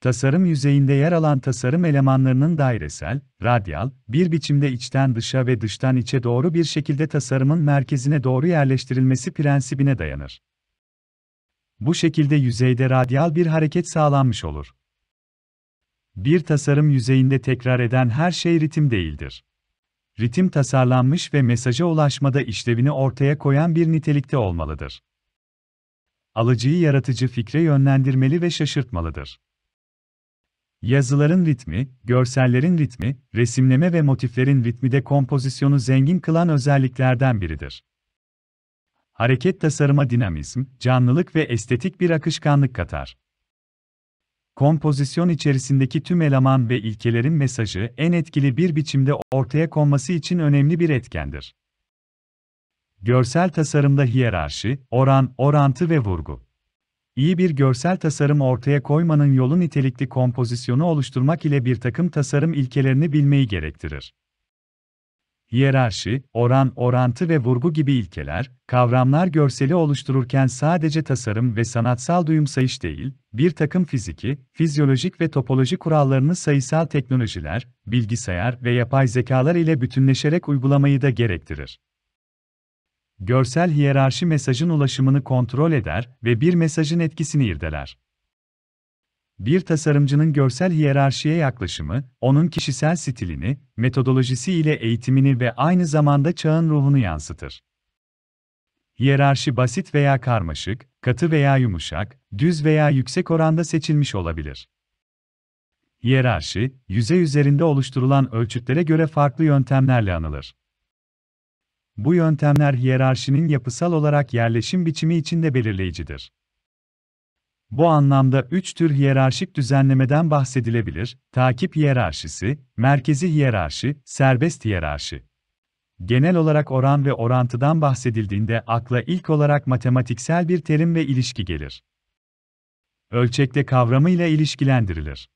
Tasarım yüzeyinde yer alan tasarım elemanlarının dairesel, radyal, bir biçimde içten dışa ve dıştan içe doğru bir şekilde tasarımın merkezine doğru yerleştirilmesi prensibine dayanır. Bu şekilde yüzeyde radyal bir hareket sağlanmış olur. Bir tasarım yüzeyinde tekrar eden her şey ritim değildir. Ritim tasarlanmış ve mesaja ulaşmada işlevini ortaya koyan bir nitelikte olmalıdır. Alıcıyı yaratıcı fikre yönlendirmeli ve şaşırtmalıdır. Yazıların ritmi, görsellerin ritmi, resimleme ve motiflerin ritmi de kompozisyonu zengin kılan özelliklerden biridir. Hareket tasarıma dinamizm, canlılık ve estetik bir akışkanlık katar. Kompozisyon içerisindeki tüm eleman ve ilkelerin mesajı en etkili bir biçimde ortaya konması için önemli bir etkendir. Görsel tasarımda hiyerarşi, oran, orantı ve vurgu İyi bir görsel tasarım ortaya koymanın yolu nitelikli kompozisyonu oluşturmak ile bir takım tasarım ilkelerini bilmeyi gerektirir. Hiyerarşi, oran, orantı ve vurgu gibi ilkeler, kavramlar görseli oluştururken sadece tasarım ve sanatsal duyumsayış değil, bir takım fiziki, fizyolojik ve topoloji kurallarını sayısal teknolojiler, bilgisayar ve yapay zekalar ile bütünleşerek uygulamayı da gerektirir. Görsel hiyerarşi mesajın ulaşımını kontrol eder ve bir mesajın etkisini irdeler. Bir tasarımcının görsel hiyerarşiye yaklaşımı, onun kişisel stilini, metodolojisi ile eğitimini ve aynı zamanda çağın ruhunu yansıtır. Hiyerarşi basit veya karmaşık, katı veya yumuşak, düz veya yüksek oranda seçilmiş olabilir. Hiyerarşi, yüzey üzerinde oluşturulan ölçütlere göre farklı yöntemlerle anılır. Bu yöntemler hiyerarşinin yapısal olarak yerleşim biçimi içinde belirleyicidir. Bu anlamda üç tür hiyerarşik düzenlemeden bahsedilebilir, takip hiyerarşisi, merkezi hiyerarşi, serbest hiyerarşi. Genel olarak oran ve orantıdan bahsedildiğinde akla ilk olarak matematiksel bir terim ve ilişki gelir. Ölçekte kavramıyla ilişkilendirilir.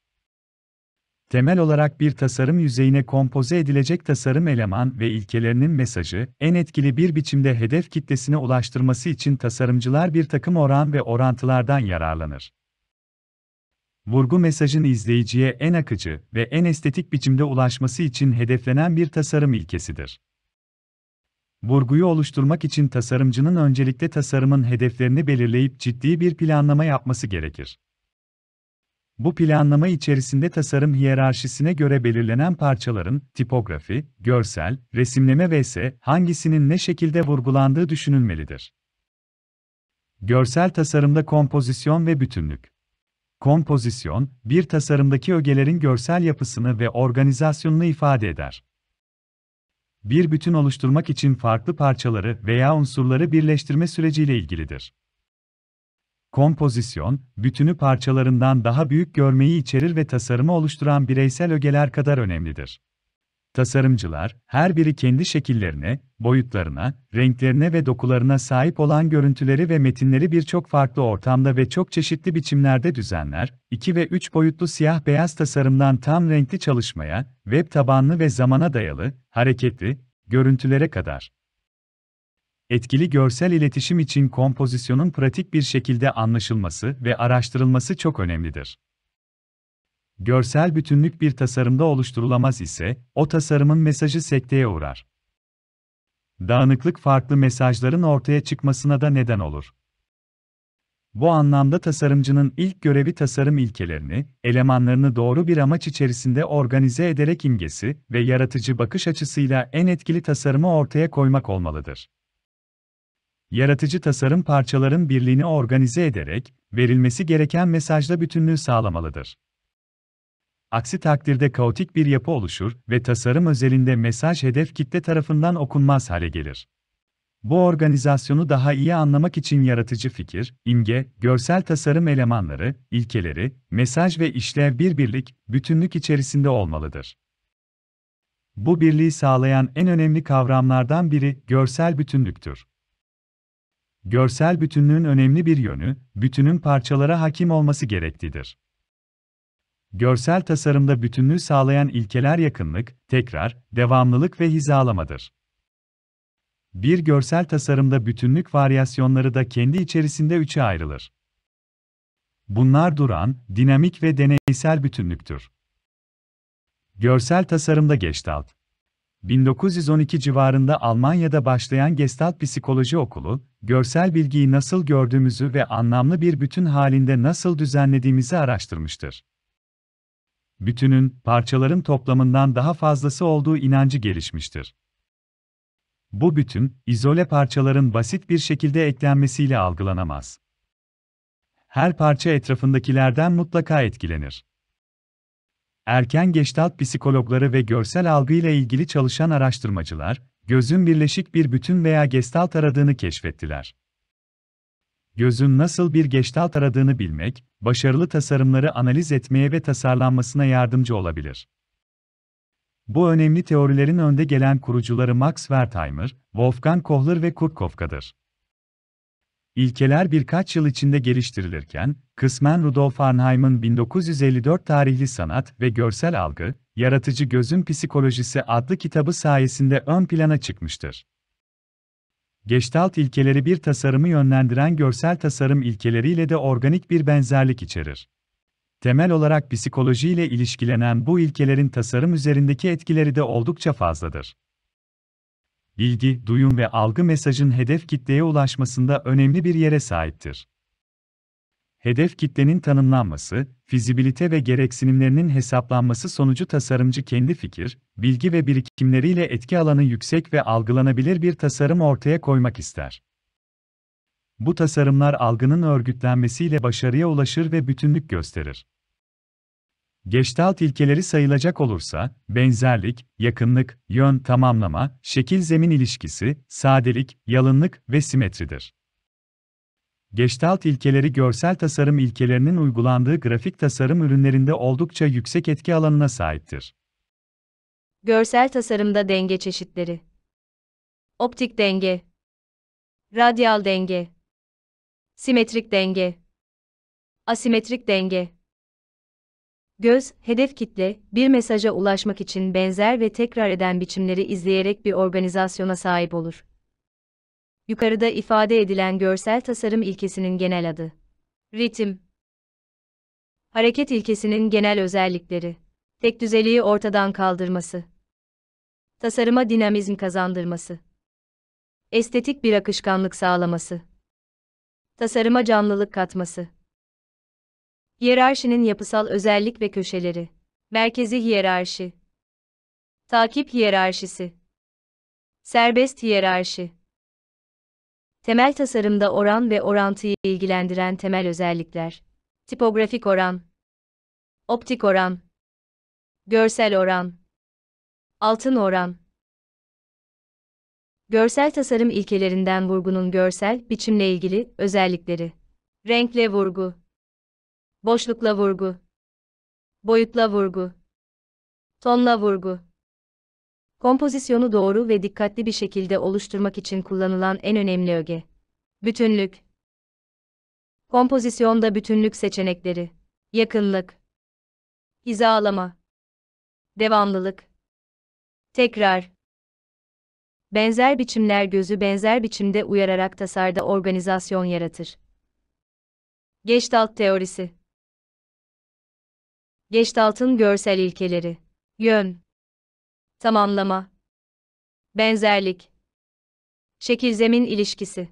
Temel olarak bir tasarım yüzeyine kompoze edilecek tasarım eleman ve ilkelerinin mesajı, en etkili bir biçimde hedef kitlesine ulaştırması için tasarımcılar bir takım oran ve orantılardan yararlanır. Vurgu mesajın izleyiciye en akıcı ve en estetik biçimde ulaşması için hedeflenen bir tasarım ilkesidir. Vurguyu oluşturmak için tasarımcının öncelikle tasarımın hedeflerini belirleyip ciddi bir planlama yapması gerekir. Bu planlama içerisinde tasarım hiyerarşisine göre belirlenen parçaların tipografi, görsel, resimleme vs. hangisinin ne şekilde vurgulandığı düşünülmelidir. Görsel tasarımda kompozisyon ve bütünlük. Kompozisyon, bir tasarımdaki ögelerin görsel yapısını ve organizasyonunu ifade eder. Bir bütün oluşturmak için farklı parçaları veya unsurları birleştirme süreciyle ilgilidir kompozisyon, bütünü parçalarından daha büyük görmeyi içerir ve tasarımı oluşturan bireysel ögeler kadar önemlidir. Tasarımcılar, her biri kendi şekillerine, boyutlarına, renklerine ve dokularına sahip olan görüntüleri ve metinleri birçok farklı ortamda ve çok çeşitli biçimlerde düzenler, 2 ve 3 boyutlu siyah-beyaz tasarımdan tam renkli çalışmaya, web tabanlı ve zamana dayalı, hareketli, görüntülere kadar. Etkili görsel iletişim için kompozisyonun pratik bir şekilde anlaşılması ve araştırılması çok önemlidir. Görsel bütünlük bir tasarımda oluşturulamaz ise, o tasarımın mesajı sekteye uğrar. Dağınıklık farklı mesajların ortaya çıkmasına da neden olur. Bu anlamda tasarımcının ilk görevi tasarım ilkelerini, elemanlarını doğru bir amaç içerisinde organize ederek imgesi ve yaratıcı bakış açısıyla en etkili tasarımı ortaya koymak olmalıdır yaratıcı tasarım parçaların birliğini organize ederek, verilmesi gereken mesajla bütünlüğü sağlamalıdır. Aksi takdirde kaotik bir yapı oluşur ve tasarım özelinde mesaj hedef kitle tarafından okunmaz hale gelir. Bu organizasyonu daha iyi anlamak için yaratıcı fikir, imge, görsel tasarım elemanları, ilkeleri, mesaj ve işlev bir birlik, bütünlük içerisinde olmalıdır. Bu birliği sağlayan en önemli kavramlardan biri görsel bütünlüktür. Görsel bütünlüğün önemli bir yönü, bütünün parçalara hakim olması gereklidir. Görsel tasarımda bütünlüğü sağlayan ilkeler yakınlık, tekrar, devamlılık ve hizalamadır. Bir görsel tasarımda bütünlük varyasyonları da kendi içerisinde üçe ayrılır. Bunlar duran, dinamik ve deneysel bütünlüktür. Görsel tasarımda geçtalt, 1912 civarında Almanya'da başlayan Gestalt Psikoloji Okulu, görsel bilgiyi nasıl gördüğümüzü ve anlamlı bir bütün halinde nasıl düzenlediğimizi araştırmıştır. Bütünün, parçaların toplamından daha fazlası olduğu inancı gelişmiştir. Bu bütün, izole parçaların basit bir şekilde eklenmesiyle algılanamaz. Her parça etrafındakilerden mutlaka etkilenir. Erken geçtalt psikologları ve görsel algıyla ilgili çalışan araştırmacılar, gözün birleşik bir bütün veya gestalt aradığını keşfettiler. Gözün nasıl bir gestalt aradığını bilmek, başarılı tasarımları analiz etmeye ve tasarlanmasına yardımcı olabilir. Bu önemli teorilerin önde gelen kurucuları Max Wertheimer, Wolfgang Kohler ve Kurt Kafka'dır. İlkeler birkaç yıl içinde geliştirilirken, kısmen Rudolf Arnheim'ın 1954 tarihli Sanat ve Görsel Algı, Yaratıcı Gözün Psikolojisi adlı kitabı sayesinde ön plana çıkmıştır. Geçtalt ilkeleri bir tasarımı yönlendiren görsel tasarım ilkeleriyle de organik bir benzerlik içerir. Temel olarak psikolojiyle ilişkilenen bu ilkelerin tasarım üzerindeki etkileri de oldukça fazladır bilgi, duyum ve algı mesajın hedef kitleye ulaşmasında önemli bir yere sahiptir. Hedef kitlenin tanımlanması, fizibilite ve gereksinimlerinin hesaplanması sonucu tasarımcı kendi fikir, bilgi ve birikimleriyle etki alanı yüksek ve algılanabilir bir tasarım ortaya koymak ister. Bu tasarımlar algının örgütlenmesiyle başarıya ulaşır ve bütünlük gösterir. Gestalt ilkeleri sayılacak olursa, benzerlik, yakınlık, yön tamamlama, şekil-zemin ilişkisi, sadelik, yalınlık ve simetridir. Gestalt ilkeleri görsel tasarım ilkelerinin uygulandığı grafik tasarım ürünlerinde oldukça yüksek etki alanına sahiptir. Görsel tasarımda denge çeşitleri. Optik denge. Radyal denge. Simetrik denge. Asimetrik denge. Göz, hedef kitle, bir mesaja ulaşmak için benzer ve tekrar eden biçimleri izleyerek bir organizasyona sahip olur. Yukarıda ifade edilen görsel tasarım ilkesinin genel adı. Ritim Hareket ilkesinin genel özellikleri. tek düzeliği ortadan kaldırması. Tasarıma dinamizm kazandırması. Estetik bir akışkanlık sağlaması. Tasarıma canlılık katması. Hiyerarşinin yapısal özellik ve köşeleri. Merkezi hiyerarşi. Takip hiyerarşisi. Serbest hiyerarşi. Temel tasarımda oran ve orantıyı ilgilendiren temel özellikler. Tipografik oran. Optik oran. Görsel oran. Altın oran. Görsel tasarım ilkelerinden vurgunun görsel biçimle ilgili özellikleri. Renkle vurgu. Boşlukla vurgu. Boyutla vurgu. Tonla vurgu. Kompozisyonu doğru ve dikkatli bir şekilde oluşturmak için kullanılan en önemli öge. Bütünlük. Kompozisyonda bütünlük seçenekleri. Yakınlık. Hizalama. Devamlılık. Tekrar. Benzer biçimler gözü benzer biçimde uyararak tasarda organizasyon yaratır. Geçtalt teorisi Geçtaltın görsel ilkeleri. Yön. Tamamlama. Benzerlik. Şekil-zemin ilişkisi.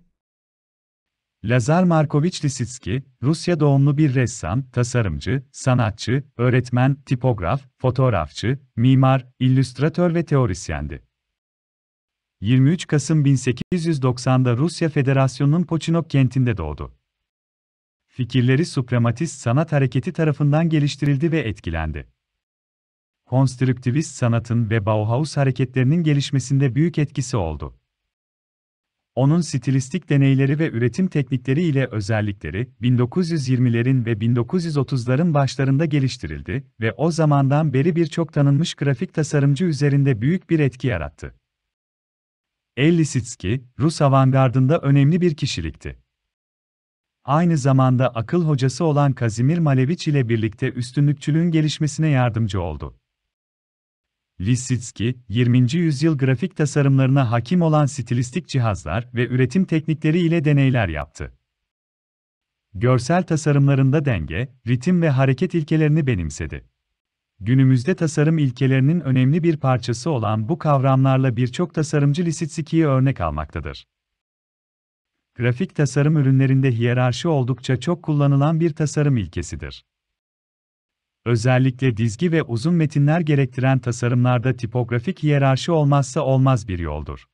Lazar Markovich Lisitski, Rusya doğumlu bir ressam, tasarımcı, sanatçı, öğretmen, tipograf, fotoğrafçı, mimar, illüstratör ve teorisyendi. 23 Kasım 1890'da Rusya Federasyonu'nun Poçinok kentinde doğdu. Fikirleri suprematist sanat hareketi tarafından geliştirildi ve etkilendi. Konstrüktivist sanatın ve Bauhaus hareketlerinin gelişmesinde büyük etkisi oldu. Onun stilistik deneyleri ve üretim teknikleri ile özellikleri 1920'lerin ve 1930'ların başlarında geliştirildi ve o zamandan beri birçok tanınmış grafik tasarımcı üzerinde büyük bir etki yarattı. El Lisitski, Rus avantgardında önemli bir kişilikti aynı zamanda akıl hocası olan Kazimir Malevich ile birlikte üstünlükçülüğün gelişmesine yardımcı oldu. Lissitski, 20. yüzyıl grafik tasarımlarına hakim olan stilistik cihazlar ve üretim teknikleri ile deneyler yaptı. Görsel tasarımlarında denge, ritim ve hareket ilkelerini benimsedi. Günümüzde tasarım ilkelerinin önemli bir parçası olan bu kavramlarla birçok tasarımcı Lissitski'yi örnek almaktadır grafik tasarım ürünlerinde hiyerarşi oldukça çok kullanılan bir tasarım ilkesidir. Özellikle dizgi ve uzun metinler gerektiren tasarımlarda tipografik hiyerarşi olmazsa olmaz bir yoldur.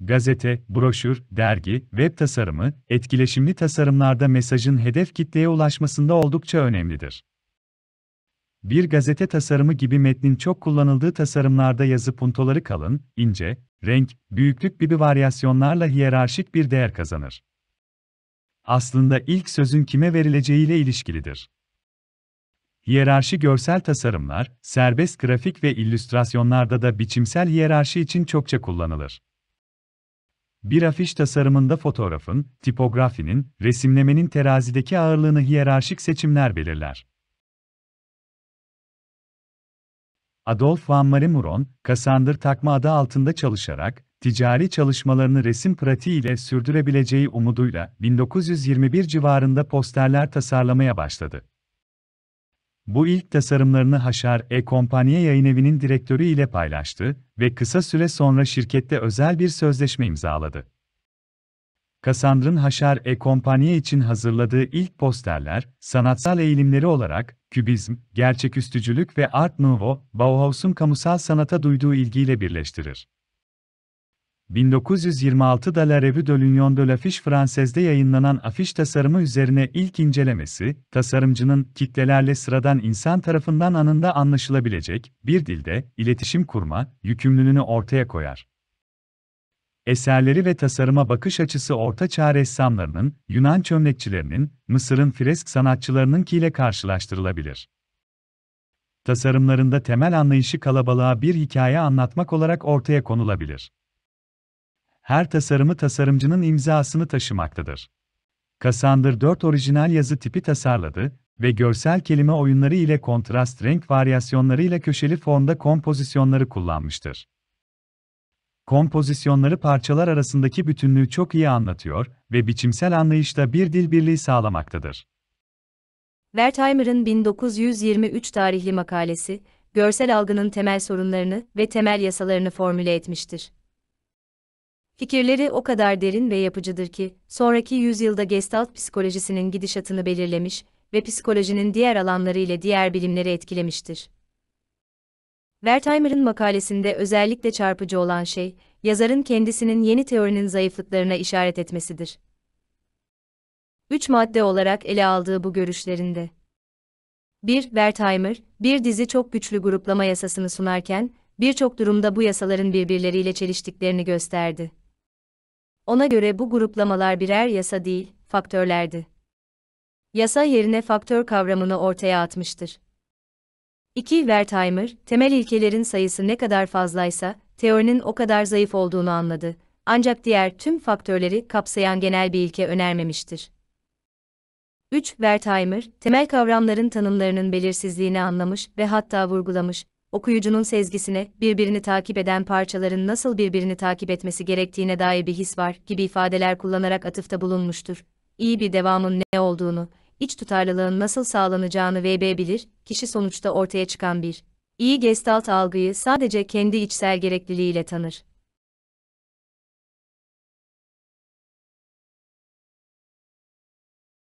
Gazete, broşür, dergi, web tasarımı, etkileşimli tasarımlarda mesajın hedef kitleye ulaşmasında oldukça önemlidir. Bir gazete tasarımı gibi metnin çok kullanıldığı tasarımlarda yazı puntoları kalın, ince, renk, büyüklük gibi varyasyonlarla hiyerarşik bir değer kazanır. Aslında ilk sözün kime verileceğiyle ilişkilidir. Hiyerarşi görsel tasarımlar, serbest grafik ve illüstrasyonlarda da biçimsel hiyerarşi için çokça kullanılır. Bir afiş tasarımında fotoğrafın, tipografinin, resimlemenin terazideki ağırlığını hiyerarşik seçimler belirler. Adolf Van Marimuron, Kassandır takma adı altında çalışarak, ticari çalışmalarını resim pratiği ile sürdürebileceği umuduyla 1921 civarında posterler tasarlamaya başladı. Bu ilk tasarımlarını Haşar E. Kompaniye yayınevinin direktörü ile paylaştı ve kısa süre sonra şirkette özel bir sözleşme imzaladı. Kassandr'ın Haşar E. Kompaniye için hazırladığı ilk posterler, sanatsal eğilimleri olarak, kübizm, gerçeküstücülük ve Art Nouveau, Bauhaus'un kamusal sanata duyduğu ilgiyle birleştirir. 1926'da La Revue de l'Union de l'Affiche Fransez'de yayınlanan afiş tasarımı üzerine ilk incelemesi, tasarımcının kitlelerle sıradan insan tarafından anında anlaşılabilecek, bir dilde, iletişim kurma, yükümlülüğünü ortaya koyar. Eserleri ve tasarıma bakış açısı Ortaçağ ressamlarının, Yunan çömlekçilerinin, Mısır'ın fresk sanatçılarınınkiyle karşılaştırılabilir. Tasarımlarında temel anlayışı kalabalığa bir hikaye anlatmak olarak ortaya konulabilir. Her tasarımı tasarımcının imzasını taşımaktadır. Cassander 4 orijinal yazı tipi tasarladı ve görsel kelime oyunları ile kontrast renk varyasyonları ile köşeli formda kompozisyonları kullanmıştır kompozisyonları parçalar arasındaki bütünlüğü çok iyi anlatıyor ve biçimsel anlayışta bir dil birliği sağlamaktadır. Wertheimer'ın 1923 tarihli makalesi, görsel algının temel sorunlarını ve temel yasalarını formüle etmiştir. Fikirleri o kadar derin ve yapıcıdır ki, sonraki yüzyılda Gestalt psikolojisinin gidişatını belirlemiş ve psikolojinin diğer alanları ile diğer bilimleri etkilemiştir. Wertheimer'ın makalesinde özellikle çarpıcı olan şey, yazarın kendisinin yeni teorinin zayıflıklarına işaret etmesidir. Üç madde olarak ele aldığı bu görüşlerinde. 1. Wertheimer, bir dizi çok güçlü gruplama yasasını sunarken, birçok durumda bu yasaların birbirleriyle çeliştiklerini gösterdi. Ona göre bu gruplamalar birer yasa değil, faktörlerdi. Yasa yerine faktör kavramını ortaya atmıştır. 2. Wertheimer, temel ilkelerin sayısı ne kadar fazlaysa, teorinin o kadar zayıf olduğunu anladı. Ancak diğer tüm faktörleri kapsayan genel bir ilke önermemiştir. 3. Wertheimer, temel kavramların tanımlarının belirsizliğini anlamış ve hatta vurgulamış, okuyucunun sezgisine birbirini takip eden parçaların nasıl birbirini takip etmesi gerektiğine dair bir his var gibi ifadeler kullanarak atıfta bulunmuştur. İyi bir devamın ne olduğunu, iç tutarlılığın nasıl sağlanacağını VB bilir, kişi sonuçta ortaya çıkan bir iyi gestalt algıyı sadece kendi içsel gerekliliğiyle tanır.